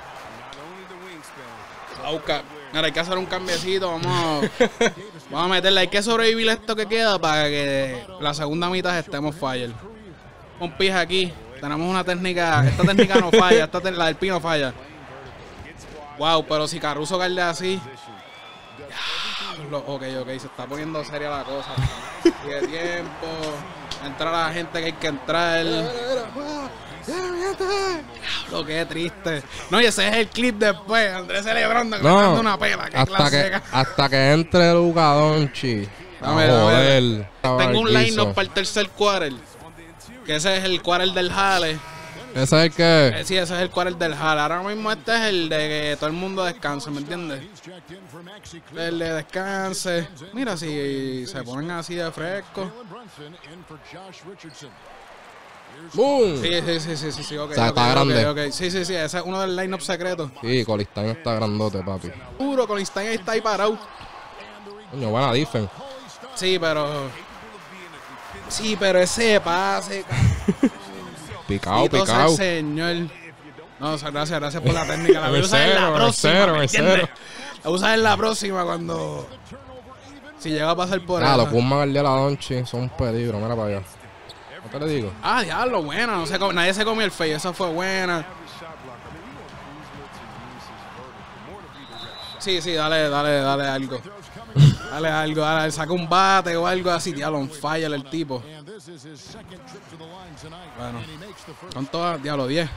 Ahora hay que hacer un cambiecito, vamos, vamos a meterle. Hay que sobrevivir esto que queda para que la segunda mitad estemos fire. Un pija aquí. Tenemos una técnica. Esta técnica no falla. Esta la del pino falla. Wow, pero si Caruso carle así. ok, ok, se está poniendo seria la cosa. Tiene tiempo. Entrar a la gente que hay que entrar. Lo que triste. No, y ese es el clip después. Andrés celebrando que no, una pela. Hasta que, hasta que entre el Donchi. Dame, dame. Tengo un line-up para el tercer quarter. Que ese es el quarter del Jale. ¿Ese es el que? Eh, sí, ese es el quarter del Jale. Ahora mismo este es el de que todo el mundo descanse, ¿me entiendes? El de descanse. Mira, si se ponen así de fresco. ¡Boom! Sí, sí, sí, sí, sí, sí o sea, está grande. Sí, sí, sí, ese es uno del line-up secreto. Sí, Colistán está grandote, papi. Puro, Colistán ahí está ahí parado. Coño, buena difen. Sí, pero Sí, pero ese pase. *laughs* picao, sí, señor. No, gracias, gracias por la técnica. La voy a usar en la próxima. Cero, cero. La en la próxima cuando. Si llega a pasar por ahí. Ah, los Guzmán de la donche, son un peligro, mira para allá. ¿Qué le digo? Ah, diablo, buena. No se nadie se comió el fey, eso fue buena. Sí, sí, dale, dale, dale algo. Dale algo, dale, saca un bate o algo así. Diablo, on el tipo. Bueno, con todas, diablo, 10.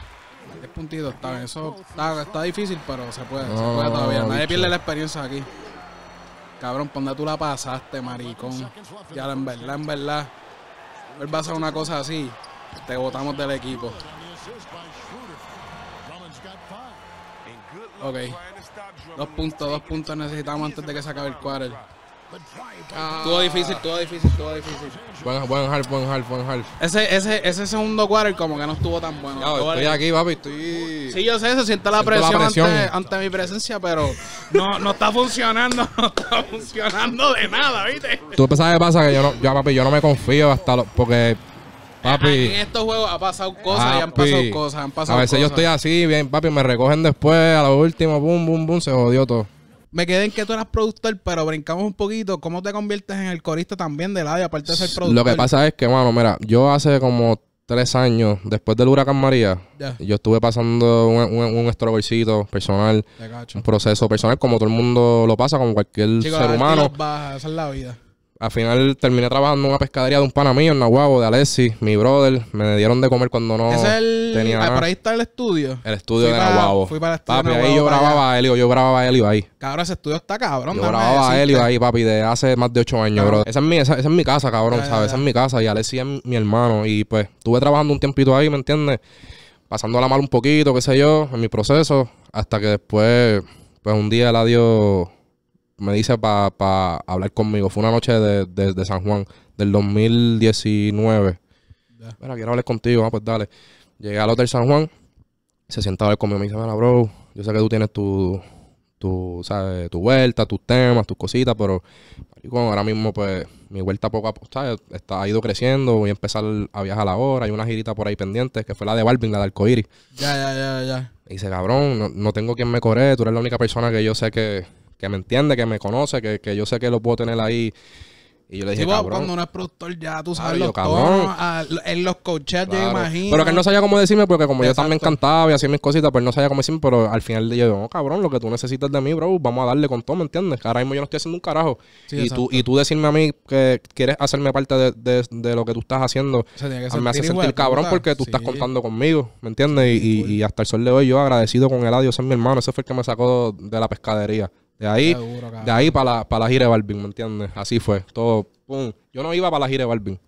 10 puntitos está bien. Eso está, difícil, pero se puede, se puede oh, todavía. Nadie pierde la experiencia aquí. Cabrón, dónde tú la pasaste, maricón. Ya en verdad, en verdad. Él va a hacer una cosa así. Te botamos del equipo. Ok. Dos puntos, dos puntos necesitamos antes de que se acabe el quarter. Todo difícil, todo difícil, todo difícil. Buen, buen half, buen half, buen half. Ese, ese, ese segundo quarter como que no estuvo tan bueno. estoy aquí, papi, estoy... Sí, yo sé, se siente la presión, Ante, mi presencia, pero no, no está funcionando, *laughs* no está funcionando de nada, ¿viste? Tú sabes qué pasa, que yo no, yo, papi, yo no me confío hasta lo, porque... Papi. en estos juegos ha pasado cosas y han pasado cosas, han pasado A veces yo estoy así, bien, papi, me recogen después, a lo último, boom, boom, boom, se jodió todo me quedé en que tú eras productor, pero brincamos un poquito. ¿Cómo te conviertes en el corista también del área, aparte de ser productor? Lo que pasa es que, mano, mira, yo hace como tres años, después del huracán María, yo estuve pasando un, un, personal, un proceso personal, como todo el mundo lo pasa, como cualquier ser humano. esa es la vida al final terminé trabajando en una pescadería de un pana mío, en Nahuabo, de Alexi, mi brother. Me dieron de comer cuando no ¿Ese es el, tenía ah, Por ahí está el estudio. El estudio de Aguabo, Fui para el estudio papi, ahí yo grababa a Helio, yo grababa a Helio ahí. Cabrón, ese estudio está cabrón. Yo grababa a Helio ahí, papi, de hace más de ocho años, bro. Esa es mi, esa, es mi casa, cabrón, ¿sabes? Esa es mi casa y Alexi es mi hermano. Y pues estuve trabajando un tiempito ahí, ¿me entiendes? Pasándola mal un poquito, qué sé yo, en mi proceso. Hasta que después, pues un día la dio me dice para pa hablar conmigo. Fue una noche de, San Juan del 2019. Bueno, quiero hablar contigo, ah, pues dale. Llegué al Hotel San Juan, se sentaba a conmigo. Me dice, mira, bro, yo sé que tú tienes tu, tu, ¿sabes? tu vuelta, tus temas, tus cositas, pero ahora mismo, pues, mi vuelta poco a poco, Está, ha ido creciendo, voy a empezar a viajar ahora, hay una girita por ahí pendiente, que fue la de Balvin, la de Arcoiris Ya, ya, ya, ya. Y dice, cabrón, no, no tengo quien me coree, tú eres la única persona que yo sé que, que me entiende, que me conoce, que, yo sé que lo puedo tener ahí. Y yo le dije, cabrón. cuando uno es productor ya, tú sabes, ah, los en los coches, yo imagino. Pero que él no sabía cómo decirme, porque como yo también cantaba y hacía mis cositas, pues no sabía cómo decirme, pero al final le digo, no, cabrón, lo que tú necesitas de mí, bro, vamos a darle con todo, ¿me entiendes? Ahora mismo yo no estoy haciendo un carajo. y, tú, y tú decirme a mí que quieres hacerme parte de, lo que tú estás haciendo, me hace sentir cabrón porque tú estás contando conmigo, ¿me entiendes? Y, y, hasta el sol de hoy yo agradecido con el adiós es mi hermano, ese fue el que me sacó de la pescadería. De ahí, de ahí para la, gira de Balvin, ¿me entiendes? Así fue. Todo, pum. Yo no iba para la gira de Balvin.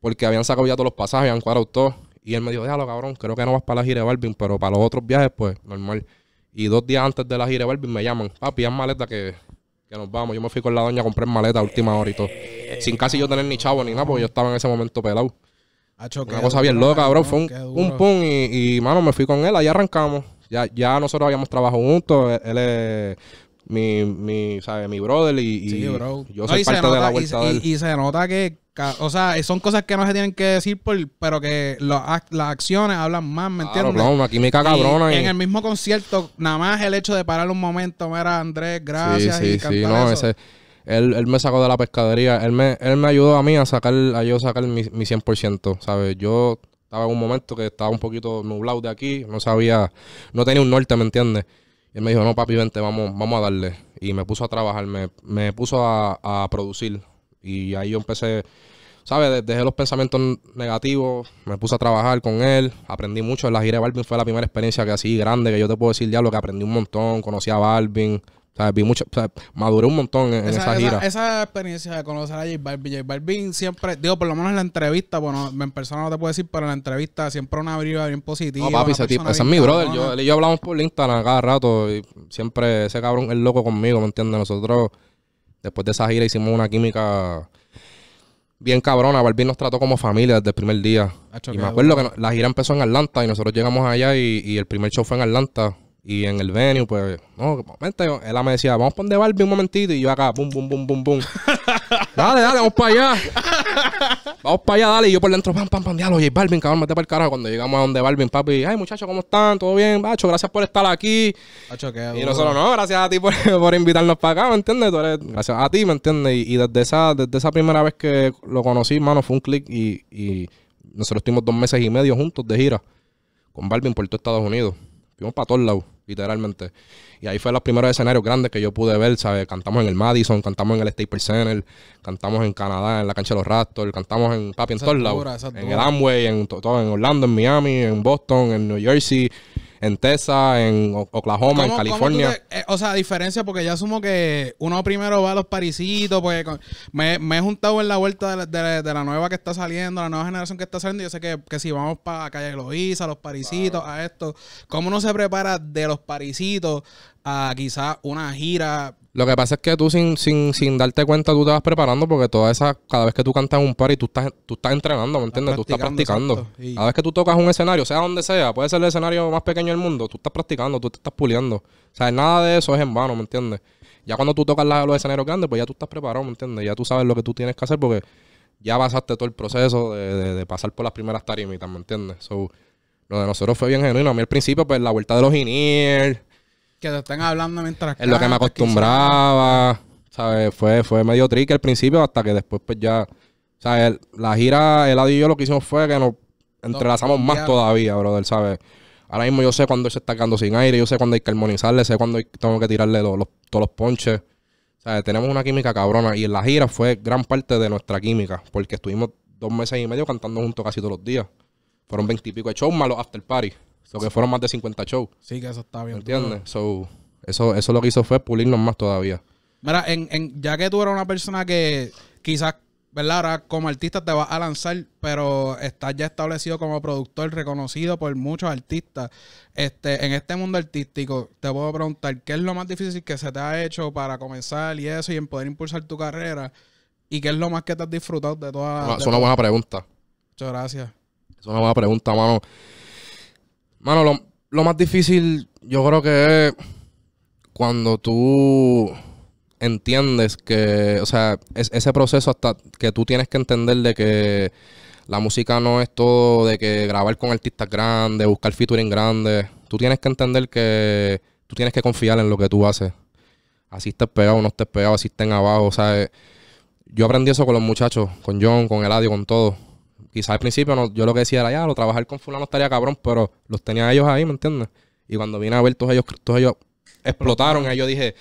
Porque habían sacado ya todos los pasajes, habían cuadrado todo. Y él me dijo, déjalo, cabrón, creo que no vas para la gira de Balvin, pero para los otros viajes, pues, normal. Y dos días antes de la gira de Balvin me llaman, papi, haz maleta que, nos vamos. Yo me fui con la doña a comprar maleta a última hora y todo. Sin casi yo tener ni chavo ni nada, porque yo estaba en ese momento pelado. La Una cosa bien loca, cabrón. Fue un pum pum y, y, mano, me fui con él, ahí arrancamos. Ya, ya nosotros habíamos trabajado juntos. Él es mi, mi, ¿sabes? mi brother y, yo soy parte de la vuelta y, y, se nota que, o sea, son cosas que no se tienen que decir, por, pero que las acciones hablan más, ¿me entiendes? Claro, aquí me cabrona. En el mismo concierto, nada más el hecho de parar un momento, Era Andrés, gracias. y cantar él, me sacó de la pescadería, él me, él me ayudó a mí a sacar, a yo sacar mi, mi 100%, ¿sabes? Yo estaba en un momento que estaba un poquito nublado de aquí, no sabía, no tenía un norte, ¿me entiendes? él me dijo, no, papi, vente, vamos, vamos a darle. Y me puso a trabajar, me, me puso a, producir. Y ahí yo empecé, ¿sabes? Dejé los pensamientos negativos, me puse a trabajar con él, aprendí mucho. La gira de Balvin fue la primera experiencia que así grande, que yo te puedo decir, ya lo que aprendí un montón, conocí a Balvin vi mucho, o sea, maduré un montón en, esa, gira. Esa, experiencia de conocer a J J siempre, digo, por lo menos en la entrevista, bueno, en persona no te puedo decir, pero en la entrevista siempre una vibra bien positiva. ese, es mi brother. Yo, él y yo hablamos por Instagram cada rato y siempre ese cabrón es loco conmigo, ¿me entiendes? Nosotros, después de esa gira, hicimos una química bien cabrona. Balvin nos trató como familia desde el primer día. y me acuerdo que la gira empezó en Atlanta y nosotros llegamos allá y, y el primer show fue en Atlanta y en el venue, pues, no, momento él me decía, vamos a poner Barbie un momentito. Y yo acá, pum, pum, pum, pum, pum. *laughs* dale, dale, vamos para allá. vamos para allá, dale. Y yo por dentro, pam, pam, pam, diablo, oye, Balvin, cabrón, mete para el carajo. Cuando llegamos a donde Balvin, papi, ay, muchachos, ¿cómo están? ¿Todo bien? Bacho, gracias por estar aquí. Bacho, qué y nosotros, no, gracias a ti por, *laughs* por invitarnos para acá, ¿me entiendes? gracias a ti, ¿me entiendes? Y, desde, esa, desde esa primera vez que lo conocí, mano, fue un clic y, y nosotros estuvimos dos meses y medio juntos de gira con Balvin por todo Estados Unidos. Fuimos para todos lados literalmente. Y ahí fue los primeros escenarios grandes que yo pude ver, ¿sabes? Cantamos en el Madison, cantamos en el Staples Center, cantamos en Canadá, en la cancha de los Raptors, cantamos en Papi, en En el Amway, en, en Orlando, en Miami, en Boston, en New Jersey en Texas, en Oklahoma, en California. Eh, o sea, diferencia, porque ya asumo que uno primero va a los parisitos, porque me, he juntado en la vuelta de la, nueva que está saliendo, la nueva generación que está saliendo. Yo sé que, si vamos para Calle Loíza, los parisitos, a esto, ¿cómo uno se prepara de los parisitos a quizás una gira lo que pasa es que tú sin, sin, sin darte cuenta tú te vas preparando porque toda esa, cada vez que tú cantas un par y tú estás, tú estás entrenando, ¿me entiendes? Tú estás practicando. Cada vez que tú tocas un escenario, sea donde sea, puede ser el escenario más pequeño del mundo, tú estás practicando, tú te estás puliendo. O sea, nada de eso es en vano, ¿me entiendes? Ya cuando tú tocas los escenarios grandes, pues ya tú estás preparado, ¿me entiendes? Ya tú sabes lo que tú tienes que hacer porque ya pasaste todo el proceso de, de, pasar por las primeras tarimitas, ¿me entiendes? So, lo de nosotros fue bien genuino. A mí al principio, pues la vuelta de los Inir que te estén hablando mientras... Es lo que me acostumbraba, ¿sabes? Fue, fue medio tricky al principio hasta que después pues ya... ¿Sabes? La gira, el y yo lo que hicimos fue que nos entrelazamos más todavía, brother, ¿sabes? Ahora mismo yo sé cuándo se está quedando sin aire, yo sé cuando hay que armonizarle, sé cuando tengo que tirarle todos los ponches. ¿Sabes? tenemos una química cabrona y en la gira fue gran parte de nuestra química, porque estuvimos dos meses y medio cantando juntos casi todos los días. Fueron veintipico de shows más los after party lo que fueron más de 50 shows. Sí, que eso está bien. ¿Entiendes? eso, eso lo que hizo fue pulirnos más todavía. Mira, en, en, ya que tú eras una persona que quizás, ¿verdad? Ahora como artista te vas a lanzar, pero estás ya establecido como productor reconocido por muchos artistas. Este, en este mundo artístico, te puedo preguntar, ¿qué es lo más difícil que se te ha hecho para comenzar y eso y en poder impulsar tu carrera? ¿Y qué es lo más que te has disfrutado de toda Es una buena pregunta. Muchas gracias. Es una buena pregunta, mano. Mano, lo, más difícil yo creo que es cuando tú entiendes que, o sea, ese proceso hasta que tú tienes que entender de que la música no es todo de que grabar con artistas grandes, buscar featuring grandes. Tú tienes que entender que tú tienes que confiar en lo que tú haces. Así estés pegado, no estés pegado, así estén abajo, o sea, eh, yo aprendí eso con los muchachos, con John, con Eladio, con todo. Quizás al principio yo lo que decía era, ya, lo trabajar con fulano estaría cabrón, pero los tenía ellos ahí, ¿me entiendes? Y cuando vine a ver, todos ellos, todos ellos explotaron. Y yo dije,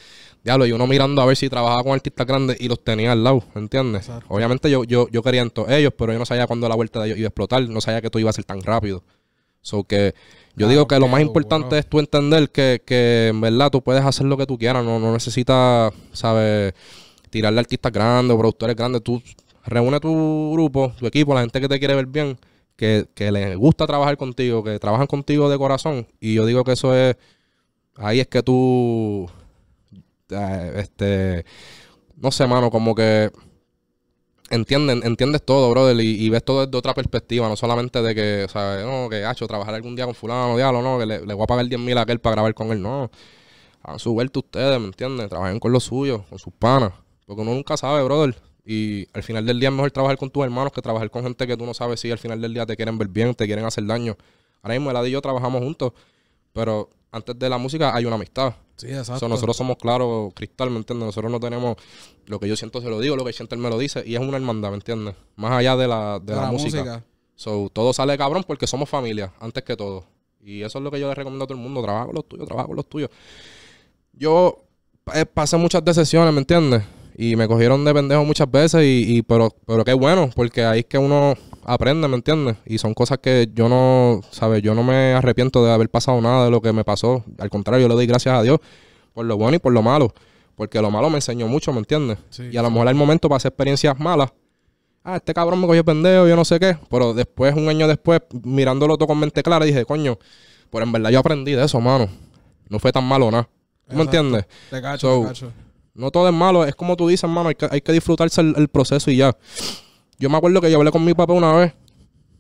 diablo, y uno mirando a ver si trabajaba con artistas grandes y los tenía al lado, ¿me ¿entiendes? Obviamente yo, yo, yo quería en todos ellos, pero yo no sabía cuándo la vuelta de ellos iba a explotar, no sabía que todo iba a ser tan rápido. que yo digo que lo más importante es tú entender que, en verdad tú puedes hacer lo que tú quieras, no, no necesitas, ¿sabes? Tirarle artistas grandes o productores grandes, tú reúne tu grupo, tu equipo, la gente que te quiere ver bien, que, que gusta trabajar contigo, que trabajan contigo de corazón. Y yo digo que eso es, ahí es que tú, eh, este, no sé, mano, como que entienden, entiendes todo, brother, y, ves todo desde otra perspectiva, no solamente de que, o sea, no, que hacho, trabajar algún día con fulano, diablo, no, que le, voy a pagar 10 mil a aquel para grabar con él, no. A su ustedes, ¿me entiendes? Trabajen con lo suyo... con sus panas, porque uno nunca sabe, brother. Y al final del día es mejor trabajar con tus hermanos que trabajar con gente que tú no sabes si al final del día te quieren ver bien, te quieren hacer daño. Ahora mismo Elad y yo trabajamos juntos, pero antes de la música hay una amistad. Sí, exacto. nosotros somos claros, cristal, ¿me entiendes? Nosotros no tenemos lo que yo siento se lo digo, lo que siento él me lo dice, y es una hermandad, ¿me entiendes? Más allá de la, de la, música. So, todo sale cabrón porque somos familia, antes que todo. Y eso es lo que yo le recomiendo a todo el mundo. Trabaja con los tuyos, trabaja con los tuyos. Yo eh, pasé muchas decepciones, ¿me entiendes? Y me cogieron de pendejo muchas veces, y, pero, pero qué bueno, porque ahí es que uno aprende, ¿me entiendes? Y son cosas que yo no, ¿sabes? Yo no me arrepiento de haber pasado nada de lo que me pasó. Al contrario, yo le doy gracias a Dios por lo bueno y por lo malo. Porque lo malo me enseñó mucho, ¿me entiendes? y a lo mejor momentos momento hacer experiencias malas. Ah, este cabrón me cogió pendejo, yo no sé qué. Pero después, un año después, mirándolo todo con mente clara, dije, coño, pero en verdad yo aprendí de eso, mano. No fue tan malo nada. me entiendes? Te cacho, te cacho. No todo es malo, es como tú dices, hermano, hay que, hay disfrutarse el, proceso y ya. Yo me acuerdo que yo hablé con mi papá una vez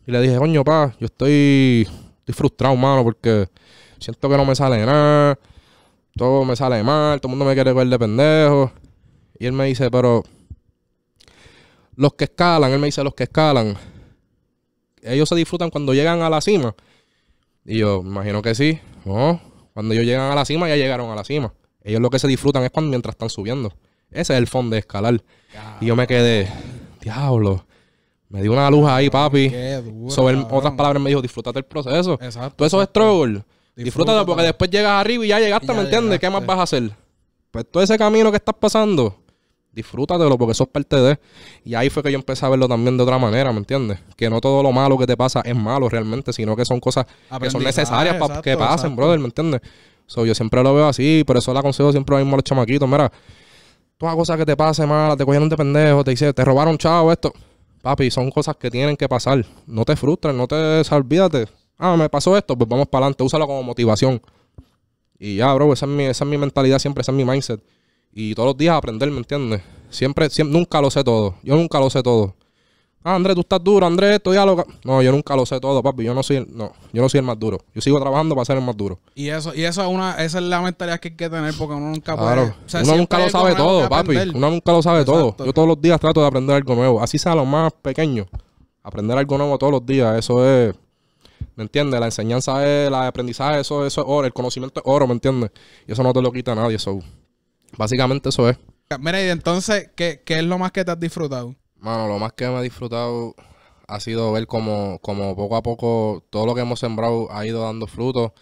y le dije, coño, pa, yo estoy, frustrado, hermano porque siento que no me sale nada, todo me sale mal, todo el mundo me quiere ver de pendejo. Y él me dice, pero los que escalan, él me dice, los que escalan, ellos se disfrutan cuando llegan a la cima. Y yo, imagino que sí, ¿no? Cuando ellos llegan a la cima, ya llegaron a la cima. Ellos lo que se disfrutan es cuando mientras están subiendo. Ese es el fondo de escalar. Y yo me quedé, diablo. Me dio una luz ahí, papi. Sobre otras palabras me dijo, disfrútate el proceso. Exacto. Todo eso es struggle. Disfrútate porque después llegas arriba y ya llegaste, ¿me entiendes? ¿Qué más vas a hacer? Pues todo ese camino que estás pasando, disfrútatelo porque eso es parte de. Y ahí fue que yo empecé a verlo también de otra manera, ¿me entiendes? Que no todo lo malo que te pasa es malo realmente, sino que son cosas que son necesarias para que pasen, brother, ¿me entiendes? yo siempre lo veo así, por eso le aconsejo siempre a mismo a los chamaquitos. Mira, toda cosa que te pase mala, te cogieron de pendejo, te dice, te robaron chavo, esto. Papi, son cosas que tienen que pasar. No te frustres, no te olvídate. Ah, me pasó esto, pues vamos para adelante, úsalo como motivación. Y ya, bro, esa es, mi, mentalidad siempre, esa es mi mindset. Y todos los días aprender, ¿me entiendes? Siempre, siempre, nunca lo sé todo. Yo nunca lo sé todo. Ah, Andrés, tú estás duro, Andrés, esto ya lo... No, yo nunca lo sé todo, papi. Yo no soy el, no, yo no soy el más duro. Yo sigo trabajando para ser el más duro. Y eso, y eso es una, esa es la mentalidad que hay que tener, porque uno nunca puede. uno nunca lo sabe todo, papi. Uno nunca lo sabe todo. Yo todos los días trato de aprender algo nuevo. Así sea lo más pequeño. Aprender algo nuevo todos los días, eso es. ¿Me entiendes? La enseñanza es, el aprendizaje, eso, eso es oro, el conocimiento es oro, ¿me entiendes? Y eso no te lo quita nadie, eso. Básicamente eso es. Mira, y entonces, ¿qué, qué es lo más que te has disfrutado? Mano, lo más que me ha disfrutado ha sido ver como, como poco a poco todo lo que hemos sembrado ha ido dando fruto,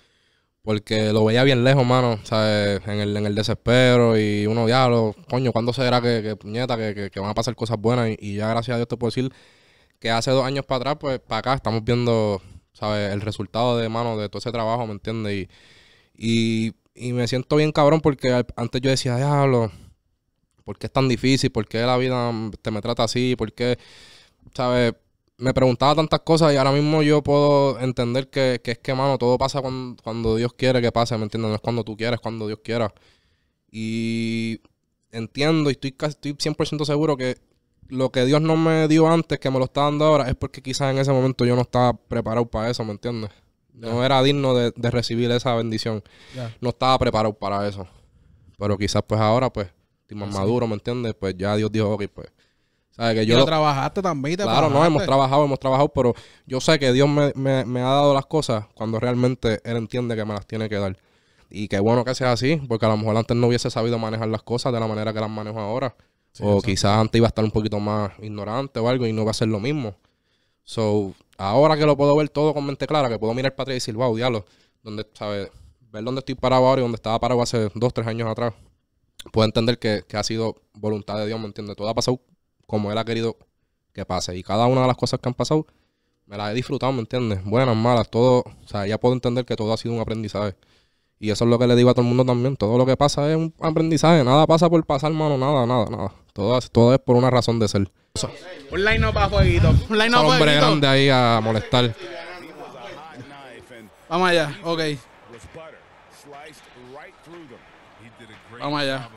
Porque lo veía bien lejos, mano, ¿sabes? En el, en el desespero y uno ya, coño, ¿cuándo será que, puñeta, que, van a pasar cosas buenas? Y, ya gracias a Dios te puedo decir que hace dos años para atrás, pues para acá estamos viendo, ¿sabes? El resultado de, mano, de todo ese trabajo, ¿me entiendes? Y, y, y me siento bien cabrón porque antes yo decía, diablo, ¿Por qué es tan difícil? ¿Por qué la vida te me trata así? ¿Por qué, sabes? Me preguntaba tantas cosas y ahora mismo yo puedo entender que, es que, mano, todo pasa cuando, Dios quiere que pase, ¿me entiendes? No es cuando tú quieres, es cuando Dios quiera. Y entiendo y estoy, casi, 100% seguro que lo que Dios no me dio antes, que me lo está dando ahora, es porque quizás en ese momento yo no estaba preparado para eso, ¿me entiendes? No era digno de, recibir esa bendición. No estaba preparado para eso. Pero quizás pues ahora pues estoy ah, más maduro, ¿me entiendes? Pues ya Dios dijo, ok, pues. trabajaste también, Claro, no, hemos trabajado, hemos trabajado, pero yo sé que Dios me, ha dado las cosas cuando realmente Él entiende que me las tiene que dar. Y qué bueno que sea así, porque a lo mejor antes no hubiese sabido manejar las cosas de la manera que las manejo ahora. o quizás antes iba a estar un poquito más ignorante o algo y no va a ser lo mismo. So, ahora que lo puedo ver todo con mente clara, que puedo mirar para y decir, wow, diablo, donde, ¿sabes? ver dónde estoy parado ahora y dónde estaba parado hace dos, tres años atrás puedo entender que, ha sido voluntad de Dios, ¿me entiendes? Todo ha pasado como Él ha querido que pase. Y cada una de las cosas que han pasado, me las he disfrutado, ¿me entiendes? Buenas, malas, todo. O sea, ya puedo entender que todo ha sido un aprendizaje. Y eso es lo que le digo a todo el mundo también. Todo lo que pasa es un aprendizaje. Nada pasa por pasar, mano. Nada, nada, nada. Todo, todo es por una razón de ser. Un line up a jueguito. Un line up a hombre grande ahí a molestar. Vamos allá, ok. Vamos allá.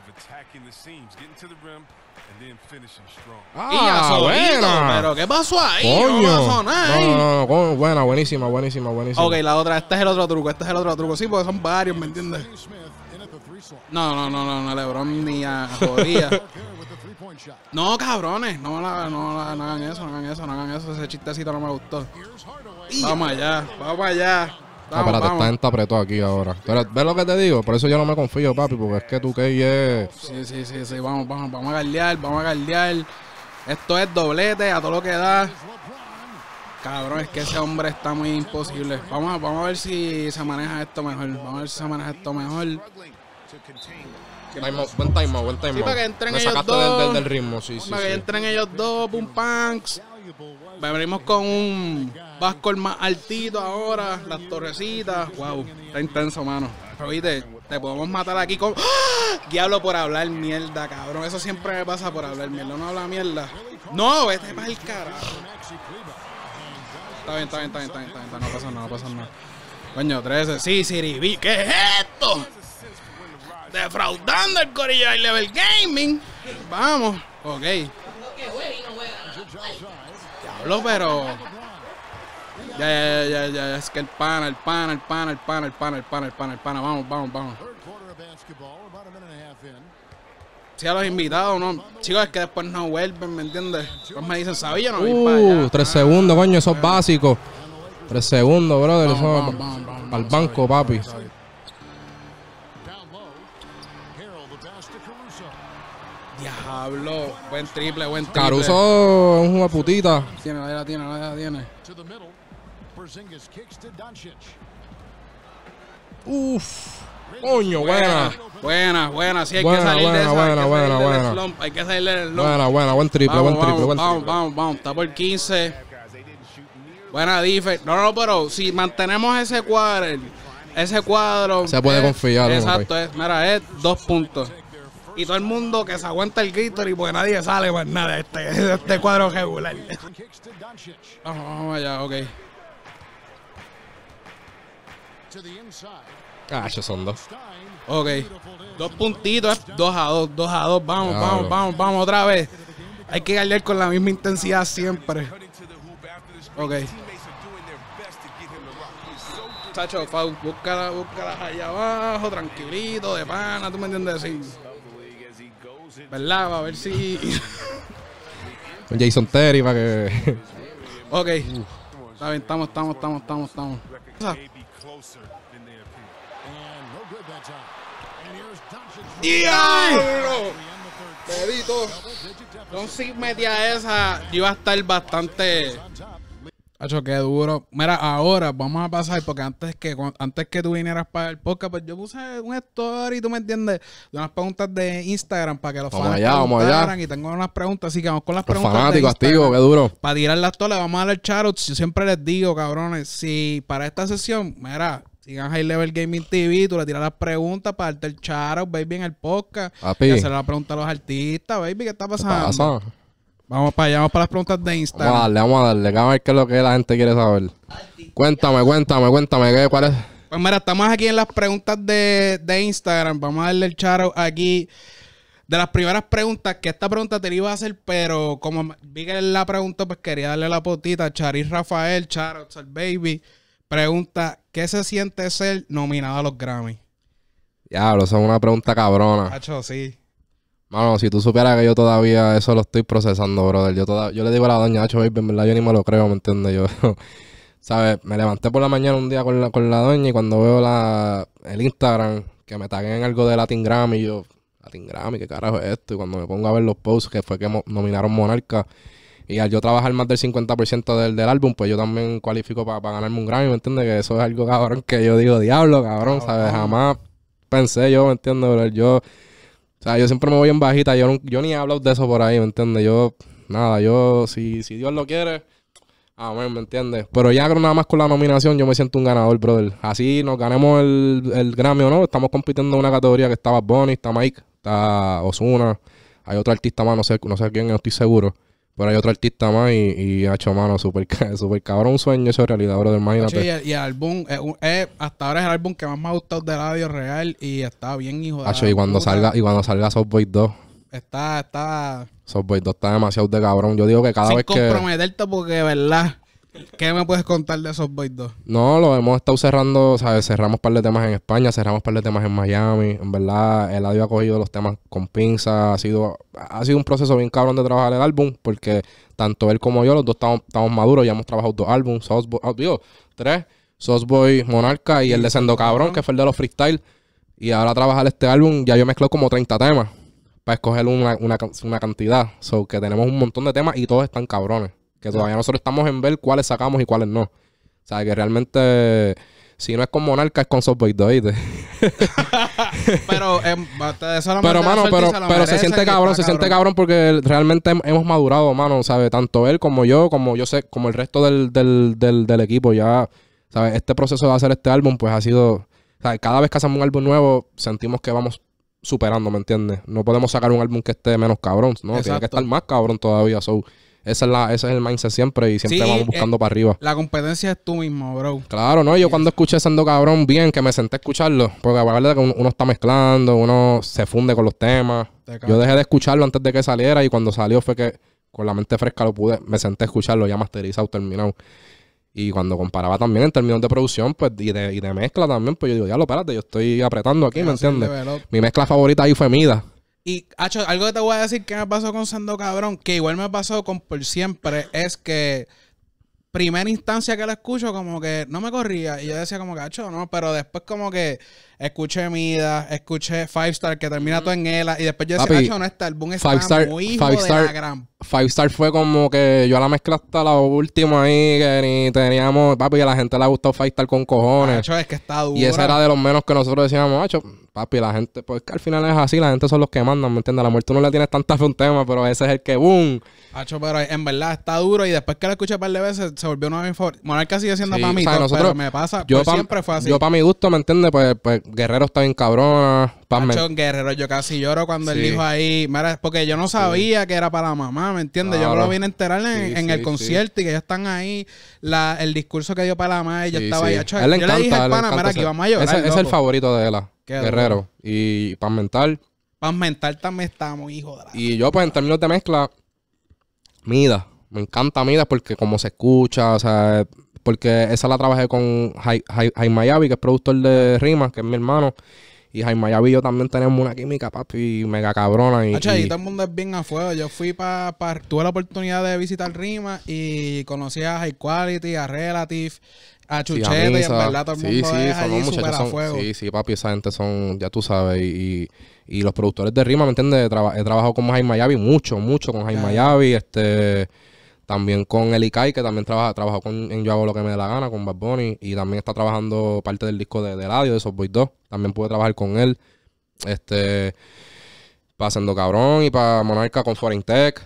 Ah, bueno. Pero ¿qué pasó ahí? Coño. No, no, no, buena, buenísima, buenísima, buenísima. Ok, la otra, este es el otro truco, este es el otro truco. Sí, porque son varios, ¿me entiendes? No, no, no, no, no, Lebron ni a jodía. *laughs* no, cabrones, no, la, no, la, no hagan eso, no hagan eso, no hagan eso. Ese chistecito no me gustó. Vamos allá, vamos allá. Ah, espérate, vamos. esta aquí ahora. Pero, ¿Ves lo que te digo? Por eso yo no me confío, papi, porque es que tú que es. Sí, sí, sí, sí, vamos, vamos, vamos a gallear, vamos a galdear. Esto es doblete a todo lo que da. Cabrón, es que ese hombre está muy imposible. Vamos a, vamos a ver si se maneja esto mejor. Vamos a ver si se maneja esto mejor. buen time buen time Sí, para que entren Me ellos sacaste dos. Del, del, del ritmo, sí, sí. Para que entren ellos dos, boom punks. Venimos con un Vascor más altito ahora, las torrecitas. Wow, está intenso, mano. Pero viste, te podemos matar aquí con. ¡Ah! Diablo por hablar mierda, cabrón. Eso siempre me pasa por hablar mierda. No habla mierda. No, este es para el carajo. Está bien, está bien, está bien, está bien, está bien. No pasa nada, no pasa nada. Coño, 13. Sí, Siribi. ¿Qué es esto? Defraudando el corillo y Level Gaming. Vamos. Ok pero. Ya, ya, ya, ya, es que el pan, el pan, el pan el pan, el pan, el pan el pan el pana, vamos, vamos, vamos. Si a los invitados, no, chicos, es que después no vuelven, ¿me entiendes? Después me dicen, ¿sabía no? Uh, tres segundos, coño, eso es ah, básico. Tres segundos, brother, al banco, papi. Habló. Buen triple, buen triple. Caruso es una putita. Tiene, la tiene, la tiene. Uff Coño, buena. Buena, buena. Sí, hay que salir buena, de esa. Buena, buena, buena, buena. Hay que salir del slump. Buena, buena. Buen triple, buen triple. buen triple. vamos, vamos. Está por 15. Buena dice. No, no, pero si mantenemos ese cuadro, ese cuadro. Se puede confiar. Exacto. Es, mira, es dos puntos y todo el mundo que se aguanta el y porque nadie sale pues nada este, *laughs* este cuadro regular. Vamos, allá, ok. Ah, son dos. Ok. Dos puntitos, eh. dos a dos, dos a dos. Vamos, vamos, vamos, vamos otra vez. Hay que galear con la misma intensidad siempre. Ok. Chacho, busca búscala allá abajo, tranquilito, de pana, ¿tú me entiendes? Sí. ¿Verdad? A ver si. Con Jason Terry para que. ok. estamos, estamos, estamos, estamos, estamos. ¡Diablo! Pedito. Don si metía esa. Iba a estar bastante que qué duro. Mira, ahora vamos a pasar, porque antes que antes que tú vinieras para el podcast, pues yo puse un story, tú me entiendes, de unas preguntas de Instagram para que los fans allá, vamos y tengo unas preguntas, así que vamos con las preguntas. Fanáticos, qué duro. Para tirar las tolas, vamos a dar charot. Yo siempre les digo, cabrones, si para esta sesión, mira, sigan High Level Gaming TV, tú le tiras las preguntas para darte el shoutout, baby, en el podcast. Y hacer la pregunta a los artistas, baby, ¿qué está pasando? Vamos para allá, vamos para las preguntas de Instagram. Vamos a darle, vamos a darle. Vamos a ver qué es lo que la gente quiere saber. Cuéntame, cuéntame, cuéntame. ¿qué, ¿Cuál Pues mira, estamos aquí en las preguntas de, Instagram. Vamos a darle el charo aquí. De las primeras preguntas, que esta pregunta te iba a hacer, pero como vi que la preguntó, pues quería darle la potita. Charis Rafael, Charo, Baby, pregunta: ¿Qué se siente ser nominado a los Grammy? Diablo, esa es una pregunta cabrona. Hacho, sí. Mano, si tú supieras que yo todavía eso lo estoy procesando, brother. Yo, toda, yo le digo a la doña, Nacho, verdad yo ni me lo creo, ¿me entiendes? Yo, *laughs* ¿sabes? Me levanté por la mañana un día con la, con la doña y cuando veo la, el Instagram, que me taguen algo de Latin Grammy, yo, Latin Grammy, ¿qué carajo es esto? Y cuando me pongo a ver los posts, que fue que nominaron Monarca, y al yo trabajar más del 50% del, del álbum, pues yo también cualifico para ganarme un Grammy, ¿me entiendes? Que eso es algo, cabrón, que yo digo, diablo, cabrón, ¿sabes? Jamás pensé yo, ¿me entiendes? Yo yo siempre me voy en bajita. Yo, yo ni he hablado de eso por ahí, ¿me entiendes? Yo, nada, yo, si, si Dios lo quiere, amén, ¿me entiendes? Pero ya nada más con la nominación, yo me siento un ganador, brother. Así nos ganemos el, el Grammy o no. Estamos compitiendo en una categoría que estaba Bonnie está Mike, está Osuna. Hay otro artista más, no sé, no sé quién, no estoy seguro. Pero hay otro artista más y, ha hecho mano súper *laughs* super cabrón. Un sueño de realidad, brother. Imagínate. y, el, álbum, hasta ahora es el álbum que más me ha gustado de Radio Real y está bien, hijo de. y cuando salga, y cuando salga Softboy 2. Está, está. Softboy 2 está demasiado de cabrón. Yo digo que cada vez que. comprometerte porque, ¿verdad? ¿Qué me puedes contar de esos 2? No, lo hemos estado cerrando, ¿sabes? Cerramos un par de temas en España, cerramos un par de temas en Miami. En verdad, el audio ha cogido los temas con pinza. Ha sido, ha sido un proceso bien cabrón de trabajar el álbum, porque tanto él como yo, los dos estamos, maduros, ya hemos trabajado dos álbumes, Softboy, ah, tres, Softboy, Monarca y el de Sendo Cabrón, que fue el de los freestyle. Y ahora trabajar este álbum, ya yo mezclo como 30 temas para escoger una, una cantidad. So que tenemos un montón de temas y todos están cabrones todavía nosotros estamos en ver cuáles sacamos y cuáles no. O sea, que realmente, si no es con Monarca, es con Subway ¿viste? *laughs* pero, em, pero, mano, pero, pero se siente cabrón, se siente cabrón porque realmente hemos madurado, mano, ¿sabes? Tanto él como yo, como yo sé, como el resto del, del, equipo. Ya, ¿sabes? Este proceso de hacer este álbum, pues ha sido. ¿sabes? Cada vez que hacemos un álbum nuevo, sentimos que vamos superando, ¿me entiendes? No podemos sacar un álbum que esté menos cabrón, ¿no? Tiene que estar más cabrón todavía. So, es la, ese es el mindset siempre y siempre vamos eh, buscando para arriba. La competencia es tú mismo, bro. Claro, ¿no? Yo cuando escuché Sando Cabrón, bien que me senté a escucharlo, porque es que uno está mezclando, uno se funde con los temas. Yo dejé de escucharlo antes de que saliera y cuando salió fue que con la mente fresca lo pude, me senté a escucharlo ya masterizado, terminado. Y cuando comparaba también en términos de producción pues, y, de, mezcla también, pues yo digo, ya lo espérate, yo estoy apretando aquí, ¿me entiendes? Mi mezcla favorita ahí fue Mida. Y, Acho, algo que te voy a decir que me pasó con Sando Cabrón, que igual me pasó con Por Siempre, es que primera instancia que la escucho, como que no me corría. Y yo decía, como que, Hacho, no. Pero después, como que escuché Midas, escuché Five Star, que termina todo en ELA. Y después yo decía, Hacho, no, este está el boom está muy Five Five Star fue como que yo la mezcla hasta la última ahí, que ni teníamos, papi, a la gente le ha gustado Five Star con cojones. es que está duro. Y esa era de los menos que nosotros decíamos, Hacho Papi, la gente, pues que al final es así, la gente son los que mandan, ¿me entiendes? la muerte no le tienes tanta fe un tema, pero ese es el que boom. Hacho, pero en verdad está duro y después que la escuché un par de veces se volvió una favoritos. Monarca sigue siendo para mí, pero me pasa, yo pues, siempre fue así. Yo para mi gusto, ¿me entiendes? Pues, pues Guerrero está bien cabrona, Guerrero, yo casi lloro cuando él dijo ahí, porque yo no sabía que era para la mamá, ¿me entiendes? Yo lo vine a enterar en, el concierto y que ellos están ahí, el discurso que dio para la mamá, ella estaba ahí, yo encanta, le dije es el favorito de ella, Guerrero, y Pan Mental. Pan Mental también estamos, hijo de la... Y yo, pues, en términos de mezcla, Mida, me encanta Mida porque como se escucha, o sea, porque esa la trabajé con Jaime Miami, que es productor de Rimas, que es mi hermano, y Jaime Mayabi y yo también tenemos una química, papi, mega cabrona. Y, y... todo el mundo es bien a fuego. Yo fui para. Pa, tuve la oportunidad de visitar Rima y conocí a High Quality, a Relative, a Chuchete, y en verdad todo el mundo sí, sí, es allí super a fuego. Sí, sí, papi, esa gente son, ya tú sabes, y, y los productores de Rima, ¿me entiendes? he trabajado con Jaime Mayabi mucho, mucho con Jaime Mayabi, este también con Eli Kai, que también trabaja, trabajó con en Yo hago lo que me dé la gana, con Bad Bunny. Y también está trabajando parte del disco de, Radio, de Softboy 2. También pude trabajar con él. Este. Para Cabrón y para Monarca con Foreign Tech.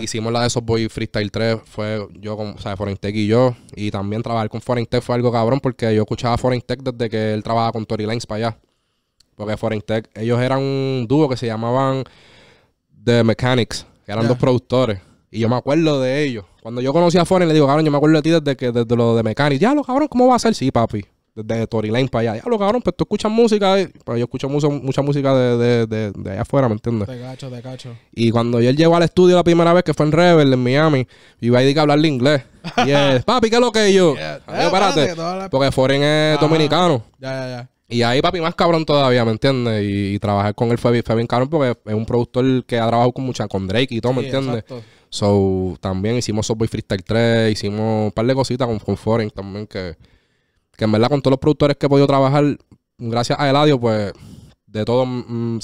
hicimos la de Softboy Freestyle 3. Fue yo con, o sea, Foreign Tech y yo. Y también trabajar con Foreign Tech fue algo cabrón, porque yo escuchaba Foreign Tech desde que él trabajaba con Tory Lines para allá. Porque Foreign Tech, ellos eran un dúo que se llamaban The Mechanics. Eran dos productores. Y yo me acuerdo de ellos. Cuando yo conocí a Foreign, le digo, cabrón, yo me acuerdo de ti desde que desde lo de Mechanic. Ya, lo cabrón, ¿cómo va a ser? Sí, papi. Desde Tory Lane para allá. Ya, lo cabrón, pero pues tú escuchas música. Pero yo escucho mucho, mucha música de, de, allá afuera, ¿me entiendes? Te cacho, te cacho. Y cuando yo llegó al estudio la primera vez que fue en Rebel, en Miami, iba a ir a hablarle inglés. *laughs* Y es papi, ¿qué lo que yo? Eh, porque Foreign es dominicano. Ya, ya, ya. Y ahí, papi, más cabrón todavía, ¿me entiendes? Y, trabajar con él fue, fue, bien cabrón porque es un productor que ha trabajado con mucha, con Drake y todo, ¿me entiendes? So, también hicimos Subway Freestyle 3, hicimos un par de cositas con, con Foreign también, que, que en verdad con todos los productores que he podido trabajar, gracias a Eladio, pues de todo, mm, mm,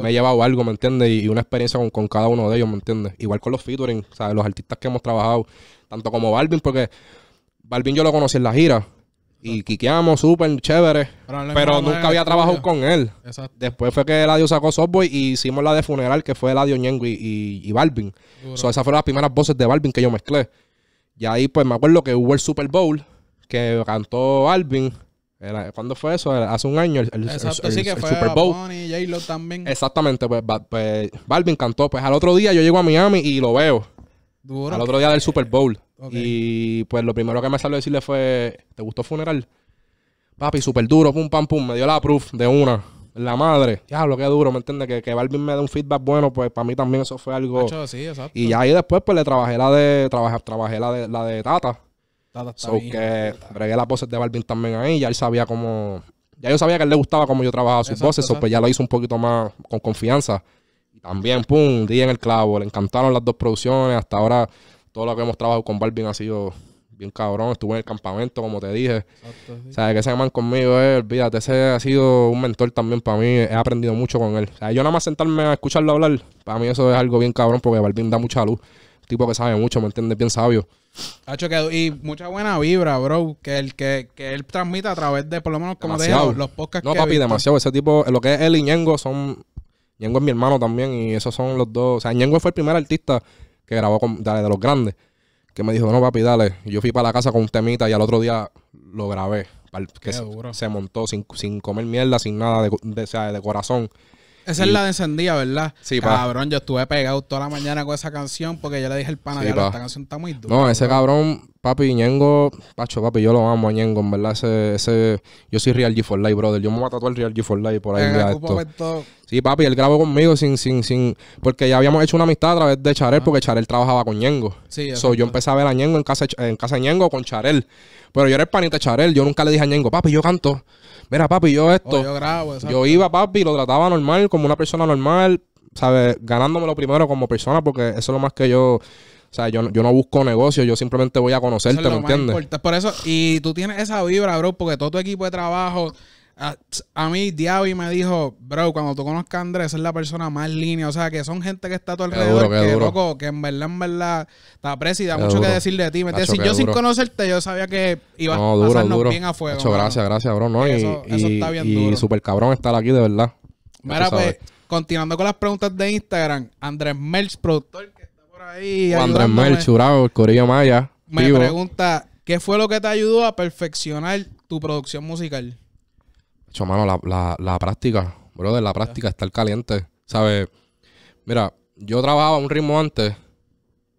Me he llevado algo, ¿me entiendes? Y, una experiencia con, con, cada uno de ellos, ¿me entiendes? Igual con los featuring, ¿sabes? Los artistas que hemos trabajado, tanto como Balvin, porque Balvin yo lo conocí en la gira. Y quiqueamos súper chévere. Pero, nunca había trabajado con él. Después fue que el Eladio sacó Softboy y hicimos la de funeral, que fue Eladio Ñengo y, y, Balvin. esas fueron las primeras voces de Balvin que yo mezclé. Y ahí, pues, me acuerdo que hubo el Super Bowl que cantó Balvin. ¿Cuándo fue eso? Hace un año. El, sí que Super Bowl. Exactamente, pues, pues, Balvin cantó. Pues al otro día yo llego a Miami y lo veo. Al otro día del Super Bowl. Y pues lo primero que me salió a decirle fue, ¿te gustó Funeral? Papi, súper duro, pum, pam, pum. Me dio la proof de una. La madre. Ya, lo que duro, ¿me entiendes? Que, que Balvin me dé un feedback bueno, pues para mí también eso fue algo... Y ya ahí después pues le trabajé la de, trabajé, trabajé la de, la de Tata. Tata está so que las voces de Balvin también ahí. Ya él sabía cómo... Ya yo sabía que a él le gustaba cómo yo trabajaba sus voces, pues ya lo hizo un poquito más con confianza. Y también, pum, di en el clavo. Le encantaron las dos producciones. Hasta ahora todo lo que hemos trabajado con Balvin ha sido bien cabrón. Estuve en el campamento, como te dije. Exacto, O sea, que se llaman conmigo, eh, olvídate, ese ha sido un mentor también para mí. He aprendido mucho con él. O sea, yo nada más sentarme a escucharlo hablar, para mí eso es algo bien cabrón porque Balvin da mucha luz. Un tipo que sabe mucho, ¿me entiendes? Bien sabio. y mucha buena vibra, bro. Que, el, que, que él transmite a través de, por lo menos, como de los podcasts No, que papi, demasiado. Ese tipo, lo que es él y Ñengo son... Ñengo es mi hermano también y esos son los dos. O sea, Ñengo fue el primer artista que grabó con dale, de los grandes, que me dijo, no, papi, dale. yo fui para la casa con un temita y al otro día lo grabé. que se, montó sin, sin, comer mierda, sin nada de, de corazón. Esa es la de encendida, ¿verdad? Sí, Cabrón, yo estuve pegado toda la mañana con esa canción porque yo le dije al pana, sí, esta canción está muy dura. No, ese cabrón Papi, Ñengo, Pacho, papi, yo lo amo a Ñengo, en verdad. Ese, ese, yo soy Real G4 Life, brother. Yo me voy a tatuar Real G4 Life por ahí. Sí, papi, él grabó conmigo sin, sin, sin. Porque ya habíamos hecho una amistad a través de Charel, porque Charel trabajaba con Ñengo. Sí, so, yo empecé a ver a Ñengo en casa, en casa de Ñengo con Charel. Pero yo era el panita de Charel. Yo nunca le dije a Ñengo, papi, yo canto. Mira, papi, yo esto. Oh, yo grabo, exacto. Yo iba, papi, lo trataba normal, como una persona normal. ¿Sabes? Ganándome lo primero como persona, porque eso es lo más que yo o sea, yo, yo no busco negocio, yo simplemente voy a conocerte, eso ¿me entiendes? Por eso, y tú tienes esa vibra, bro, porque todo tu equipo de trabajo. A, mí Diaby me dijo, bro, cuando tú conozcas a Andrés, es la persona más línea. O sea, que son gente que está a tu alrededor, que loco, que en verdad, en verdad, te aprecia y da mucho que decir de ti. si yo sin conocerte, yo sabía que ibas a pasarnos bien a fuego. gracias, gracias, bro. No, y, eso, está bien y super cabrón estar aquí, de verdad. Mira, pues, continuando con las preguntas de Instagram, Andrés Melch, productor Andrés el Corillo Maya. Me pregunta, ¿qué fue lo que te ayudó a perfeccionar tu producción musical? Hecho, la, la, la práctica, brother, la práctica, estar caliente. ¿Sabes? Mira, yo trabajaba un ritmo antes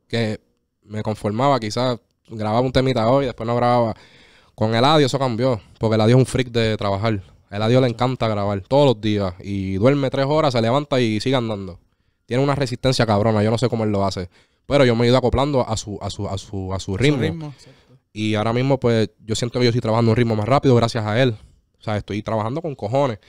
que me conformaba, quizás grababa un temita hoy, después no grababa. Con el Eladio eso cambió, porque Eladio es un freak de trabajar. El Eladio le encanta grabar todos los días y duerme tres horas, se levanta y sigue andando tiene una resistencia cabrona. Yo no sé cómo él lo hace. Pero yo me he ido acoplando a su, a su, a su, a su ritmo. y ahora mismo, pues, yo siento que yo estoy trabajando un ritmo más rápido gracias a él. O sea, estoy trabajando con cojones.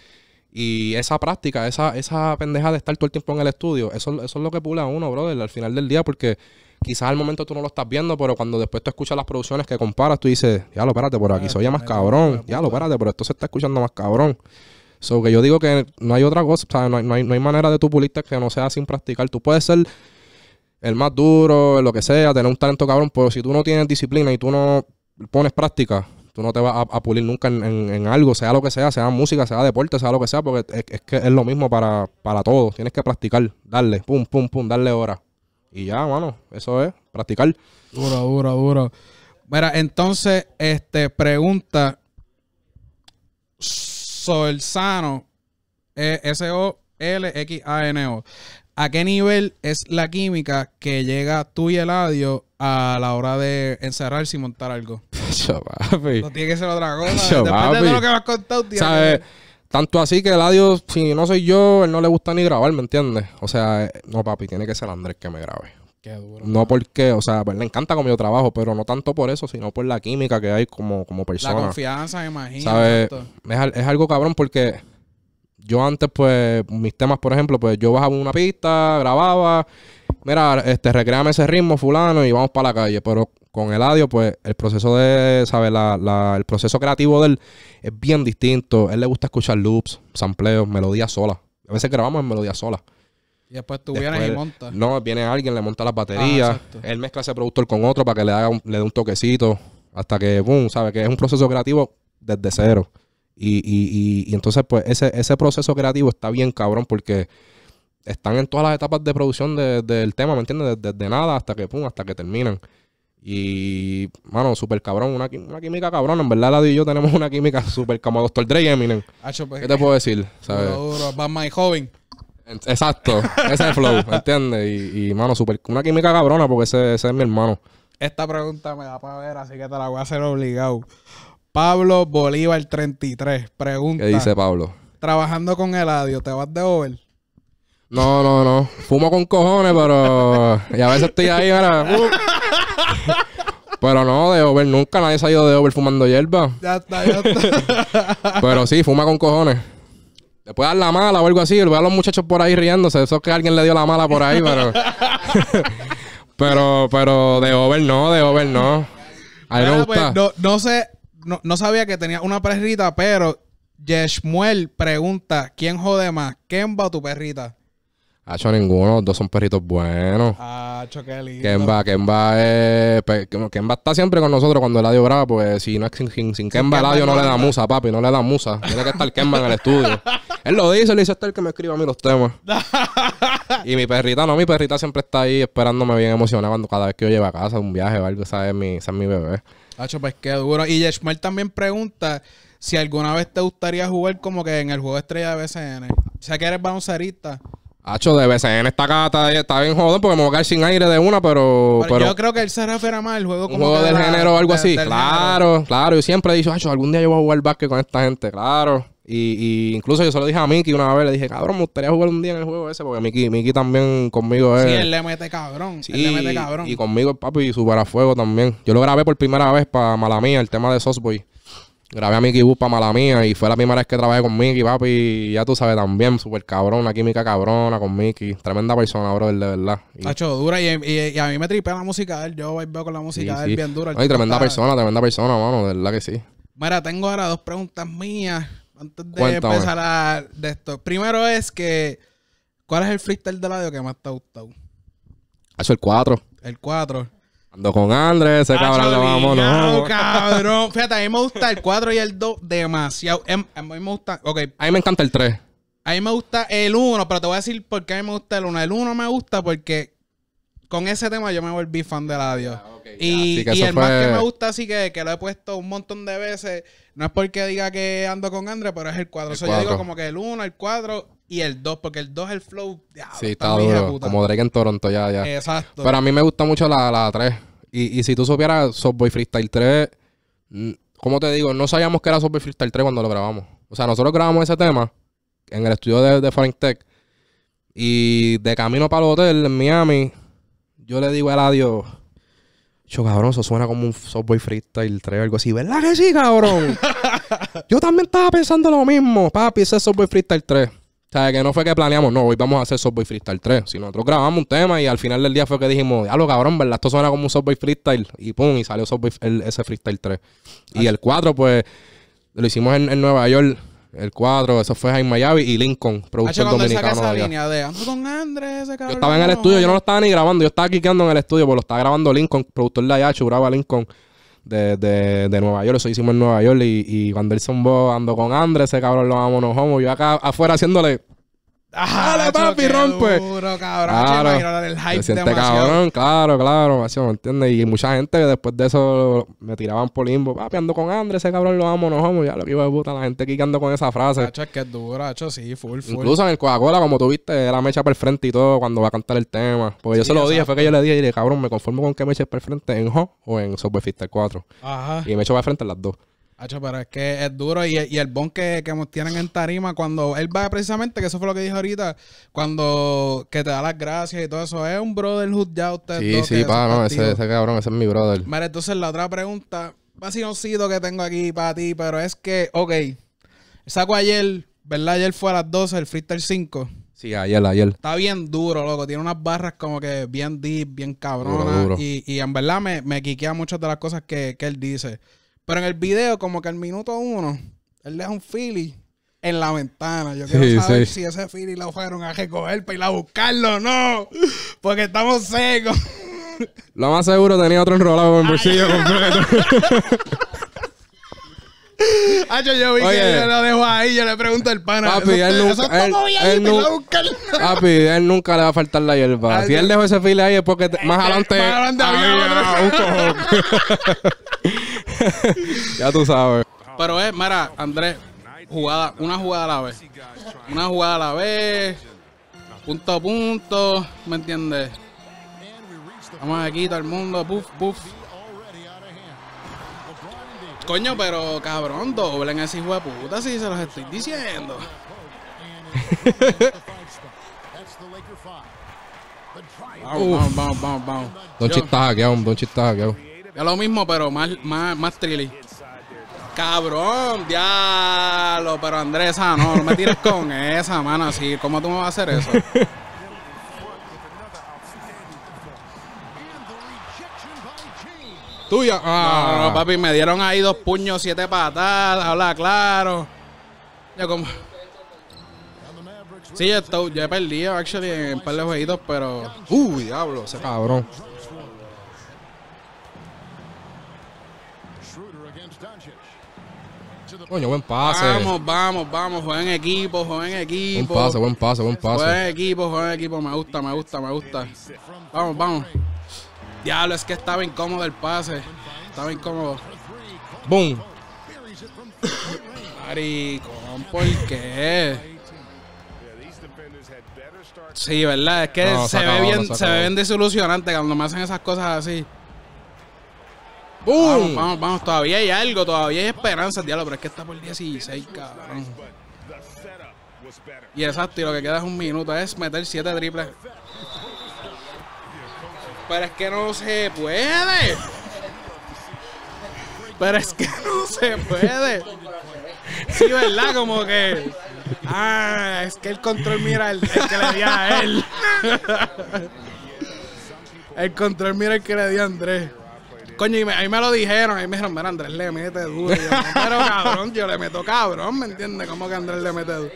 Y esa práctica, esa, esa pendeja de estar todo el tiempo en el estudio, eso, eso es lo que pula a uno, brother, al final del día, porque quizás al momento tú no lo estás viendo, pero cuando después tú escuchas las producciones que comparas, tú dices, ya lo, espérate, por aquí ah, soy oye más cabrón, ya lo, espérate, pero esto se está escuchando más cabrón sobre que yo digo que no hay otra cosa, o sea, no hay, manera de tu pulirte que no sea sin practicar. Tú puedes ser el más duro, lo que sea, tener un talento cabrón, pero si tú no tienes disciplina y tú no pones práctica, tú no te vas a, pulir nunca en, algo, sea lo que sea, sea música, sea deporte, sea lo que sea, porque es, que es lo mismo para, para todo. Tienes que practicar, darle, pum, pum, pum, darle hora. Y ya, mano, eso es, practicar. Duro, dura dura. Mira, entonces, este, pregunta el Sano e, S-O-L-X-A-N-O. ¿A qué nivel es la química que llega tú y Eladio a la hora de encerrarse y montar algo? *laughs* No tiene que ser otra cosa. Tanto así que el Eladio, si no soy yo, él no le gusta ni grabar, ¿me entiendes? O sea, eh, no, papi, tiene que ser Andrés que me grabe. Qué duro. No porque, o sea, pues, le encanta como yo trabajo, pero no tanto por eso, sino por la química que hay como, persona. La confianza, imagínate imagino. Es, algo cabrón porque yo antes, pues, mis temas, por ejemplo, pues yo bajaba una pista, grababa, mira, este, recreame ese ritmo, fulano, y vamos para la calle. Pero con el audio, pues, el proceso de, ¿sabes? el proceso creativo de él es bien distinto. él le gusta escuchar loops, sampleos, melodías solas. A veces grabamos en melodías solas. Y después tú y montas. No, viene alguien, le monta las ah, baterías. él mezcla ese productor con otro para que le, le dé un toquecito. Hasta que, boom, ¿sabes? Que es un proceso creativo desde cero. Y, y, y, entonces, pues, ese, ese proceso creativo está bien cabrón porque están en todas las etapas de producción del tema, ¿me entiendes? Desde, nada hasta que, pum, hasta que terminan. Y, mano, súper cabrón, una, química cabrón. En verdad, la y yo tenemos una química *laughs* súper como Dr. Dre pues, ¿Qué te puedo decir? ¿sabes? joven. Exacto, ese es el flow, ¿entiendes? Y, mano, super, una química cabrona porque ese, es mi hermano. Esta pregunta me da para ver, así que te la voy a hacer obligado. Pablo Bolívar 33, pregunta. ¿Qué dice Pablo? Trabajando con el adiós, ¿te vas de over? No, no, no. Fumo con cojones, pero. Y a veces estoy ahí, ¿verdad? *laughs* Pero no, de over nunca nadie se ha ido de over fumando hierba. Ya está, ya está. Pero sí, fuma con cojones. ...le puede dar la mala o algo así. Lo veo a los muchachos por ahí riéndose. Eso es que alguien le dio la mala por ahí, pero. *laughs* pero, pero de over no, de over no. Pues, no, sé, no, sabía que tenía una perrita, pero Yeshmuel pregunta: ¿Quién jode más? quién va tu perrita? Hacho ninguno, los dos son perritos buenos. Ah, qué lindo. Kemba, Kemba, es, pues, Kemba está siempre con nosotros cuando Eladio brava, pues si no sin, Kemba, el no, no le da musa, papi, no le da musa. Tiene que estar Kemba en el estudio. *laughs* Él lo dice, le dice hasta este el que me escriba a mí los temas. *laughs* y mi perrita, no, mi perrita siempre está ahí esperándome bien emocionada cuando cada vez que yo llevo a casa un viaje o algo, esa es mi, es mi bebé. Hacho, pues qué duro. Y Yeshmel también pregunta si alguna vez te gustaría jugar como que en el juego estrella de BCN. O sea que eres baloncerista. Hacho, de en esta cata está bien jodón porque me voy a caer sin aire de una, pero. pero, yo creo que él se refiere más el juego como. Un juego del género o algo así. Claro, claro. Yo siempre he dicho, Hacho, algún día yo voy a jugar básquet con esta gente, claro. Y, y, incluso yo se lo dije a Miki una vez, le dije, cabrón, me gustaría jugar un día en el juego ese, porque Miki, también conmigo es. Sí, él le mete cabrón. Sí, él le mete cabrón. Y conmigo el papi y super fuego también. Yo lo grabé por primera vez para mía el tema de Sosboy grabé a Mickey Boopa mala mía y fue la primera vez que trabajé con Mickey, papi. Y ya tú sabes también, súper cabrón, una química cabrona con Mickey. Tremenda persona, bro, de verdad. Y... Hacho, dura y, y, a mí me tripea la música de él. Yo veo con la música de él bien dura. Ay, tremenda persona, tremenda persona, mano, de verdad que sí. Mira, tengo ahora dos preguntas mías antes de empezar a de esto. Primero es que, ¿cuál es el freestyle de radio que más te ha gustado? Eso el 4. El 4. Ando con Andrés, ese cabrón le vamos, no. cabrón. Fíjate, a mí me gusta el 4 y el 2 demasiado. Em, a mí me gusta. Ok. A mí me encanta el 3. A mí me gusta el 1, pero te voy a decir por qué a mí me gusta el 1. El 1 me gusta porque con ese tema yo me volví fan de la Dios. Ah, y, el más que me gusta, así que, que lo he puesto un montón de veces. No es porque diga que ando con André, pero es el 4. yo digo como que el 1, el 4 y el 2, porque el 2 el flow. sí, está, duro. Como Drake en Toronto, ya, ya. Exacto. Pero a mí me gusta mucho la 3. Y, y si tú supieras, Softboy Freestyle 3, mm, ¿Cómo te digo, no sabíamos que era Softboy Freestyle 3 cuando lo grabamos. O sea, nosotros grabamos ese tema en el estudio de, de Frank Tech. Y de camino para el hotel en Miami, yo le digo a adiós yo cabrón, eso suena como un softboy freestyle 3 o algo así. ¿Verdad que sí, cabrón? *laughs* yo también estaba pensando lo mismo, papi, ese es softboy freestyle 3. O sea, que no fue que planeamos, no, hoy vamos a hacer Softboy Freestyle 3. Si nosotros grabamos un tema y al final del día fue que dijimos, ya lo cabrón, ¿verdad? Esto suena como un Softboy Freestyle. Y pum, y salió ese Freestyle 3. Y el 4, pues, lo hicimos en, Nueva York. El 4, eso fue en Miami y Lincoln, productor de, con yo estaba en el estudio, yo no lo estaba ni grabando, yo estaba quiqueando en el estudio, pues lo estaba grabando Lincoln, productor de Ayacho, graba Lincoln de, de, de Nueva York. Eso hicimos en Nueva York. Y, y cuando él ando con Andrés, ese cabrón lo amo, no homo. Yo acá afuera haciéndole. Ah, ¡Hala, papi, rompe! Duro, cabrón. Claro, imagino, el hype siente demasiado. cabrón, claro, claro, demasiado, ¿entiendes? Y mucha gente después de eso me tiraban por limbo. Papi, ando con Andrés, ese cabrón lo amo, nos amo. Ya lo que iba de puta, la gente aquí que ando con esa frase. Hacho, es que es duro, hacho, sí, full, full. Incluso en el Coca-Cola, como tú viste, era mecha por el frente y todo cuando va a cantar el tema. Porque yo se lo dije, fue que yo le dije, dije, cabrón, me conformo con que me eches por el frente en Ho o en Software Fister 4. Ajá. Y me echo para el frente en las dos. Hacho, pero es que es duro y, el bon que, que, tienen en tarima cuando él va precisamente, que eso fue lo que dijo ahorita, cuando que te da las gracias y todo eso, es un brotherhood ya usted. Sí, sí, pa, ese, cabrón, ese es mi brother. Vale, entonces la otra pregunta, sido que tengo aquí para ti, pero es que, ok, saco ayer, ¿verdad? Ayer fue a las 12, el freestyle 5. Sí, ayer, ayer. Está bien duro, loco. Tiene unas barras como que bien deep, bien cabrona. Y, en verdad me, me quiquea muchas de las cosas que, que él dice. Pero en el video, como que al minuto uno, él deja un Philly en la ventana. Yo quiero saber si ese Philly lo fueron a recoger para ir a buscarlo no. Porque estamos secos. Lo más seguro tenía otro enrolado en el bolsillo completo. *laughs* yo vi que lo dejo ahí, yo le pregunto al pana. Papi, él nunca. él nunca le va a faltar la hierba. si él dejó ese filly ahí es porque más este, adelante. *laughs* *laughs* ya tú sabes. Pero es, eh, mira, Andrés, jugada, una jugada a la vez. Una jugada a la vez. Punto a punto. ¿Me entiendes? Vamos aquí, todo el mundo. Puf, puf Coño, pero cabrón, doblen ese hijo de puta si se los estoy diciendo. *laughs* vamos, vamos, vamos, vamos, Don Chis está hackeado, Don es lo mismo, pero más, más, más trilly. Cabrón, diablo, pero Andresa, ah, no, no me tires *laughs* con esa, mano, así, ¿cómo tú me vas a hacer eso? *laughs* Tuya. Ah, papi, me dieron ahí dos puños, siete patadas, habla claro. Sí, yo, he perdido, actually, en un par de jueguitos, pero... Uy, diablo, ese cabrón. Coño, buen pase. Vamos, vamos, vamos. Juegan equipo, juegan equipo. Buen pase, buen pase, buen pase. Buen equipo, juegan equipo. Me gusta, me gusta, me gusta. Vamos, vamos. Diablo, es que estaba incómodo el pase. Estaba incómodo. Boom. Maricón, ¿por qué? Sí, ¿verdad? Es que se, ven ve bien, se ve bien desilusionante cuando me hacen esas cosas así. Vamos, vamos, todavía hay algo, todavía hay esperanza, diablo, pero es que está por 16, cabrón. Y exacto, y lo que queda es un minuto, es meter 7 triples. Pero es que no se puede. Pero es que no se puede. Sí, ¿verdad? Como que. Ah, es que el control mira el, que le di a él. *laughs* El control mira el que le di a Andrés. Coño, y ahí me lo dijeron, ahí me dijeron, mira, Andrés le mete duro. pero cabrón, yo le meto cabrón, ¿me entiendes? ¿Cómo que Andrés le mete duro?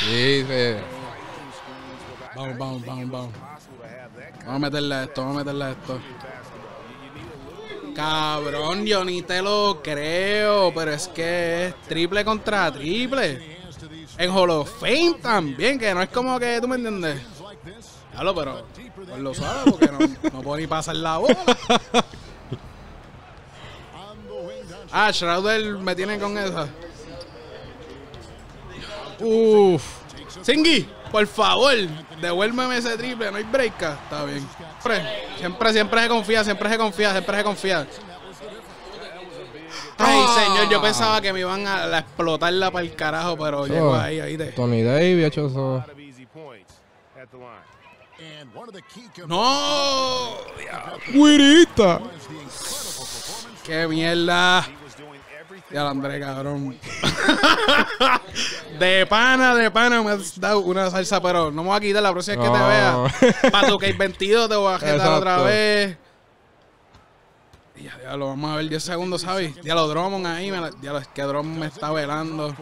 Sí, sí. Vamos, vamos, vamos, vamos. Vamos a meterle a esto, vamos a meterle a esto. Cabrón, yo ni te lo creo, pero es que es triple contra triple. En Hall Fame también, que no es como que, ¿tú me entiendes? Claro, pero pues lo sabe porque no, no puedo ni pasar la bola. Ah, Shrouder me tiene con esa. Uff. Singy por favor, devuélveme ese triple, no hay breaka. Ah, está bien. Siempre, siempre, se confía, siempre se confía, siempre se confía. Ay, ah. señor, yo pensaba que me iban a, explotarla para el carajo, pero llego oh. ahí, ahí. Te... Tony Davis ha hecho eso. No, ¡Guirita! ¡Qué mierda! Ya André, cabrón. *laughs* de pana, de pana, me has dado una salsa, pero no me voy a quitar la próxima que te vea. *laughs* Para tu hay 22 te voy a quitar otra vez. Ya, lo vamos a ver 10 segundos, ¿sabes? Ya lo Drummond ahí, ya lo, que Drummond me está velando.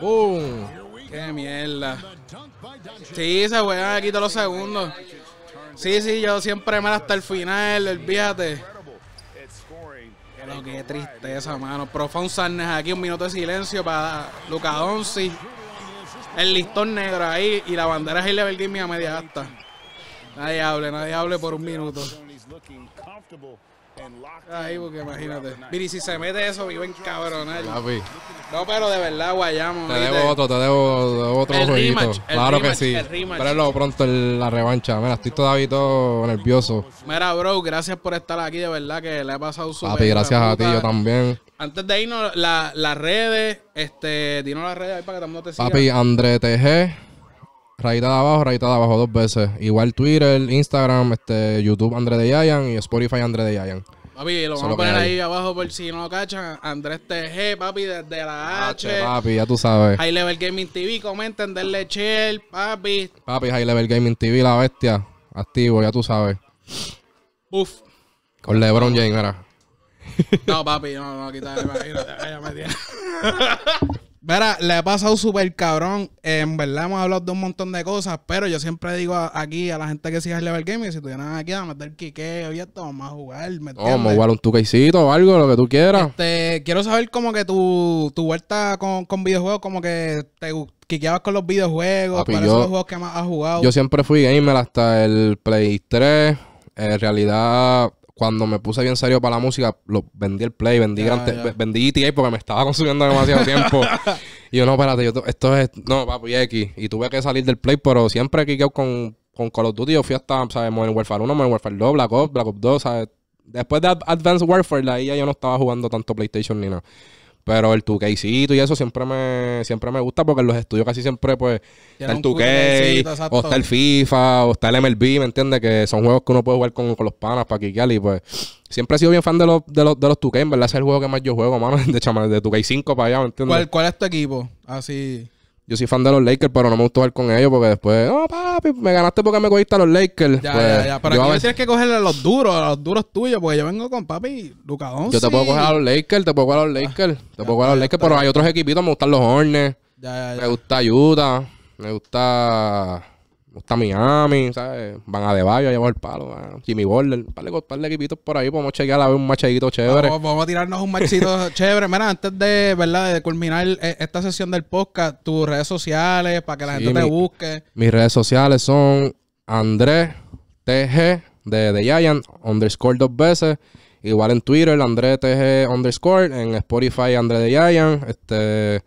¡Bum! ¡Qué mierda! Sí, se juegan aquí todos los segundos. Sí, sí, yo siempre mal hasta el final, olvídate. Pero qué tristeza, mano. Profón Sarnes aquí, un minuto de silencio para Luca Donzi. El listón negro ahí y la bandera es el a media hasta. Nadie hable, nadie hable por un minuto. Ahí, porque imagínate. Miri, si se mete eso, viven en Papi. No, pero de verdad, Guayamo. Te debo otro, te debo, otro el jueguito. claro que sí. Espérenlo pronto la revancha. Mira, estoy todavía todo nervioso. Mira, bro, gracias por estar aquí, de verdad, que le he pasado súper. Papi, gracias a ti, yo también. Antes de irnos, las redes, este, dinos las redes ahí para que todo el mundo te siga. Papi, André TG rayita de abajo, rayita de abajo dos veces. Igual Twitter, Instagram, este, YouTube André de Yayan y Spotify André de Yayan. Papi, lo vamos a poner ahí. abajo por si no lo cachan. Andrés TG, papi, desde la H. papi, ya tú sabes. High Level Gaming TV, comenten, denle chill, papi. Papi, High Level Gaming TV, la bestia. Activo, ya tú sabes. Uf. Con LeBron James, era. No, papi, no, no, quítale, imagínate. ya me tiene. *laughs* Verá, le ha pasado súper cabrón. En verdad hemos hablado de un montón de cosas, pero yo siempre digo aquí a la gente que sigue el level gaming, si tuvieran aquí a meter quiqueo y esto, vamos a jugar. ¿me oh, vamos a jugar un tuquecito o algo, lo que tú quieras. Este, quiero saber como que tu, tu vuelta con, videojuegos, como que te quiqueabas con los videojuegos, con ¿cuáles los juegos que más has jugado? Yo siempre fui gamer hasta el Play 3. En realidad, cuando me puse bien serio para la música, lo, vendí el Play, vendí, yeah, vendí GTA porque me estaba consumiendo demasiado tiempo. *laughs* y yo, no, espérate, yo, esto es, no, papi, X. Y tuve que salir del Play, pero siempre que con, con Call of Duty yo fui hasta, ¿sabes? Modern Warfare 1, Modern Warfare 2, Black Ops, Black Ops 2, ¿sabes? Después de Advanced Warfare, ahí ya yo no estaba jugando tanto PlayStation ni nada. Pero el 2 y eso siempre me, siempre me gusta porque en los estudios casi siempre pues está el 2 o está el FIFA o está el MLB, ¿me entiendes? Que son juegos que uno puede jugar con, los panas para kickear y pues siempre he sido bien fan de los, de los, de los en verdad es el juego que más yo juego, mano, *laughs* de chamar, de 2 5 para allá, ¿me entiendes? ¿Cuál es tu equipo? Así... Yo soy fan de los Lakers, pero no me gustó jugar con ellos porque después, oh papi, me ganaste porque me cogiste a los Lakers. Ya, pues, ya, ya. Pero aquí a tienes que cogerle a los duros, a los duros tuyos, porque yo vengo con papi Luca Yo te puedo coger a los Lakers, te puedo coger a los ah, Lakers, te puedo coger a los pues, Lakers, pero hay otros equipitos, me gustan los Hornets, Ya, ya, me gusta ayuda, me gusta Está Miami, ¿sabes? Van a De Bayo a llevar el palo. ¿sabes? Jimmy Border, Vale, con equipitos por ahí. Podemos chequear a ver un machadito chévere. Vamos, a tirarnos un machito *laughs* chévere. Mira, antes de, ¿verdad? De culminar eh, esta sesión del podcast, tus redes sociales, para que la gente te busque. Mis redes sociales son Andrés TG de The Giant, underscore dos veces. Igual en Twitter, Andrés TG underscore. En Spotify, Andrés The Giant. Este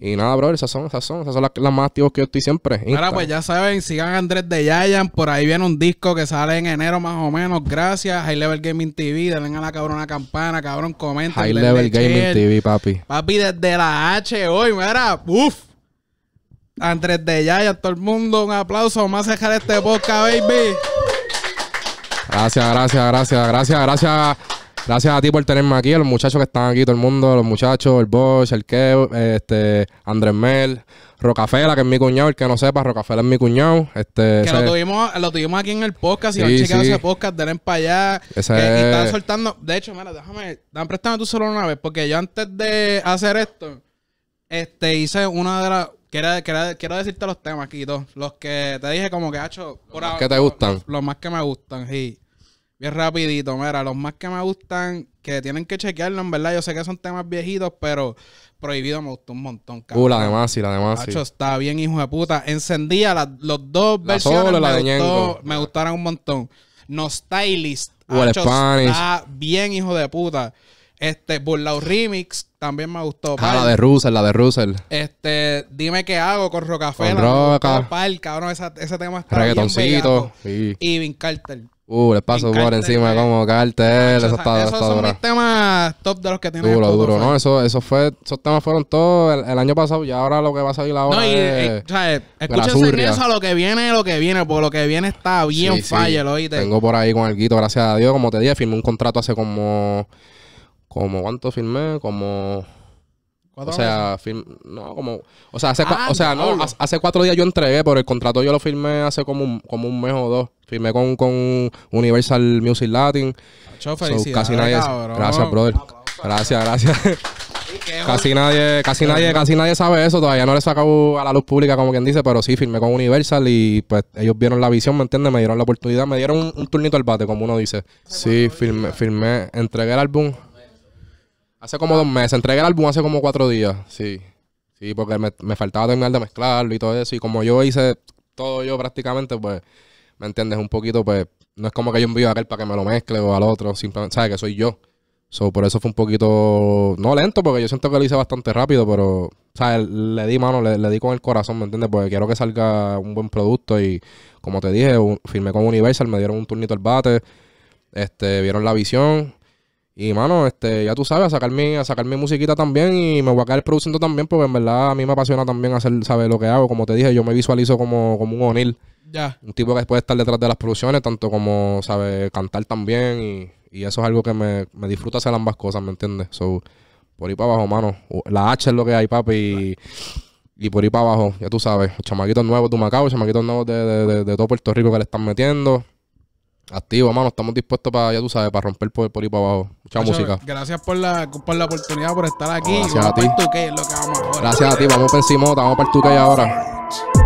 y nada, bro esas son, esas son, esas son las, más activas que yo estoy siempre. Ahora, pues ya saben, sigan a Andrés de Yayan. Por ahí viene un disco que sale en enero más o menos. Gracias. High Level Gaming TV. Denle a la cabrona campana, cabrón, comenta High Level Gaming TV, papi. Papi, desde la H hoy, mira, uff. Andrés de Yaya todo el mundo, un aplauso. más a dejar este podcast, baby. Gracias, gracias, gracias, gracias, gracias Gracias a ti por tenerme aquí, a los muchachos que están aquí, todo el mundo, los muchachos, el Bosch, el Kev, este, Andrés Mel, Rocafela, que es mi cuñado, el que no sepa, Rocafela es mi cuñado. Este, que lo, tuvimos, lo tuvimos aquí en el podcast, y los chicos de ese podcast, denle para allá. Ese... Que, y están soltando, de hecho, mira, déjame, dan, préstame tu solo una vez, porque yo antes de hacer esto, este, hice una de las... Quiero, quiero, decirte los temas, aquí todos. Los que te dije como que, ha hecho, que te gustan. Los, más que me gustan, sí. Bien rapidito, mira, los más que me gustan, que tienen que chequearlo, en verdad, yo sé que son temas viejitos, pero Prohibido me gustó un montón, Uh, la demás sí, la demás sí. está bien, hijo de puta. Encendía los dos versiones, solo, me, me gustaron un montón. No Stylist, uh, está bien, hijo de puta. Este, Burlao Remix también me gustó. Ah, la de Russell, la de Russell. Este, dime qué hago con Rocafé. Con Roca. Par, cabrón, ese, ese tema está bien Sí. Y Vin Carter. Uh, les paso por encima como cartel, eso, está está, Esos son mis temas top de los que tiene Duro, duro, ¿no? Eso, eso fue, esos temas fueron todos el, año pasado y ahora lo que va a salir ahora no, y, es, y, eh, o sea, escúchense eso, lo que viene lo que viene, porque lo que viene está bien sí, fire, oíste. Tengo por ahí con el guito, gracias a Dios, como te dije, firmé un contrato hace como, como ¿cuánto firmé? Como o sea, no, como. O sea, hace, ah, o sea no, hace cuatro días yo entregué, pero el contrato yo lo firmé hace como un, como un mes o dos. Firmé con, Universal Music Latin. casi nadie. Gracias, brother. Gracias, gracias. *laughs* casi nadie, casi nadie, casi nadie sabe eso. Todavía no le he a la luz pública, como quien dice, pero sí, firmé con Universal y pues ellos vieron la visión, ¿me entiendes? Me dieron la oportunidad, me dieron un, turnito al bate, como uno dice. Sí, firmé, firmé, entregué el álbum Hace como dos meses. Entregué el álbum hace como cuatro días. Sí. Sí, porque me, me, faltaba terminar de mezclarlo y todo eso. Y como yo hice todo yo prácticamente, pues, ¿me entiendes? Un poquito, pues, no es como que yo envío a aquel para que me lo mezcle o al otro. Simplemente, ¿sabes? Que soy yo. So, por eso fue un poquito, no lento, porque yo siento que lo hice bastante rápido, pero, ¿sabes? Le di mano, le, di con el corazón, ¿me entiendes? Porque quiero que salga un buen producto y, como te dije, firmé con Universal, me dieron un turnito al bate, este, vieron la visión y mano, este, ya tú sabes, a mi a mi musiquita también y me voy a quedar produciendo también, porque en verdad a mí me apasiona también hacer, saber lo que hago. Como te dije, yo me visualizo como, como un O'Neill. Ya. Un tipo que puede estar detrás de las producciones, tanto como, sabe, cantar también. Y, eso es algo que me, me, disfruta hacer ambas cosas, ¿me entiendes? So, por ahí para abajo, mano. La H es lo que hay, papi. Y, por ahí para abajo, ya tú sabes, chamaquitos nuevos de Macao, chamaquitos nuevos de todo Puerto Rico que le están metiendo. Activo, mano. Estamos dispuestos para, ya tú sabes, para romper por, ahí para abajo. Mucha música. Gracias por la, por la oportunidad, por estar aquí. Gracias a ti. gracias a ti. Vamos por Simota, vamos para el tuque ahora.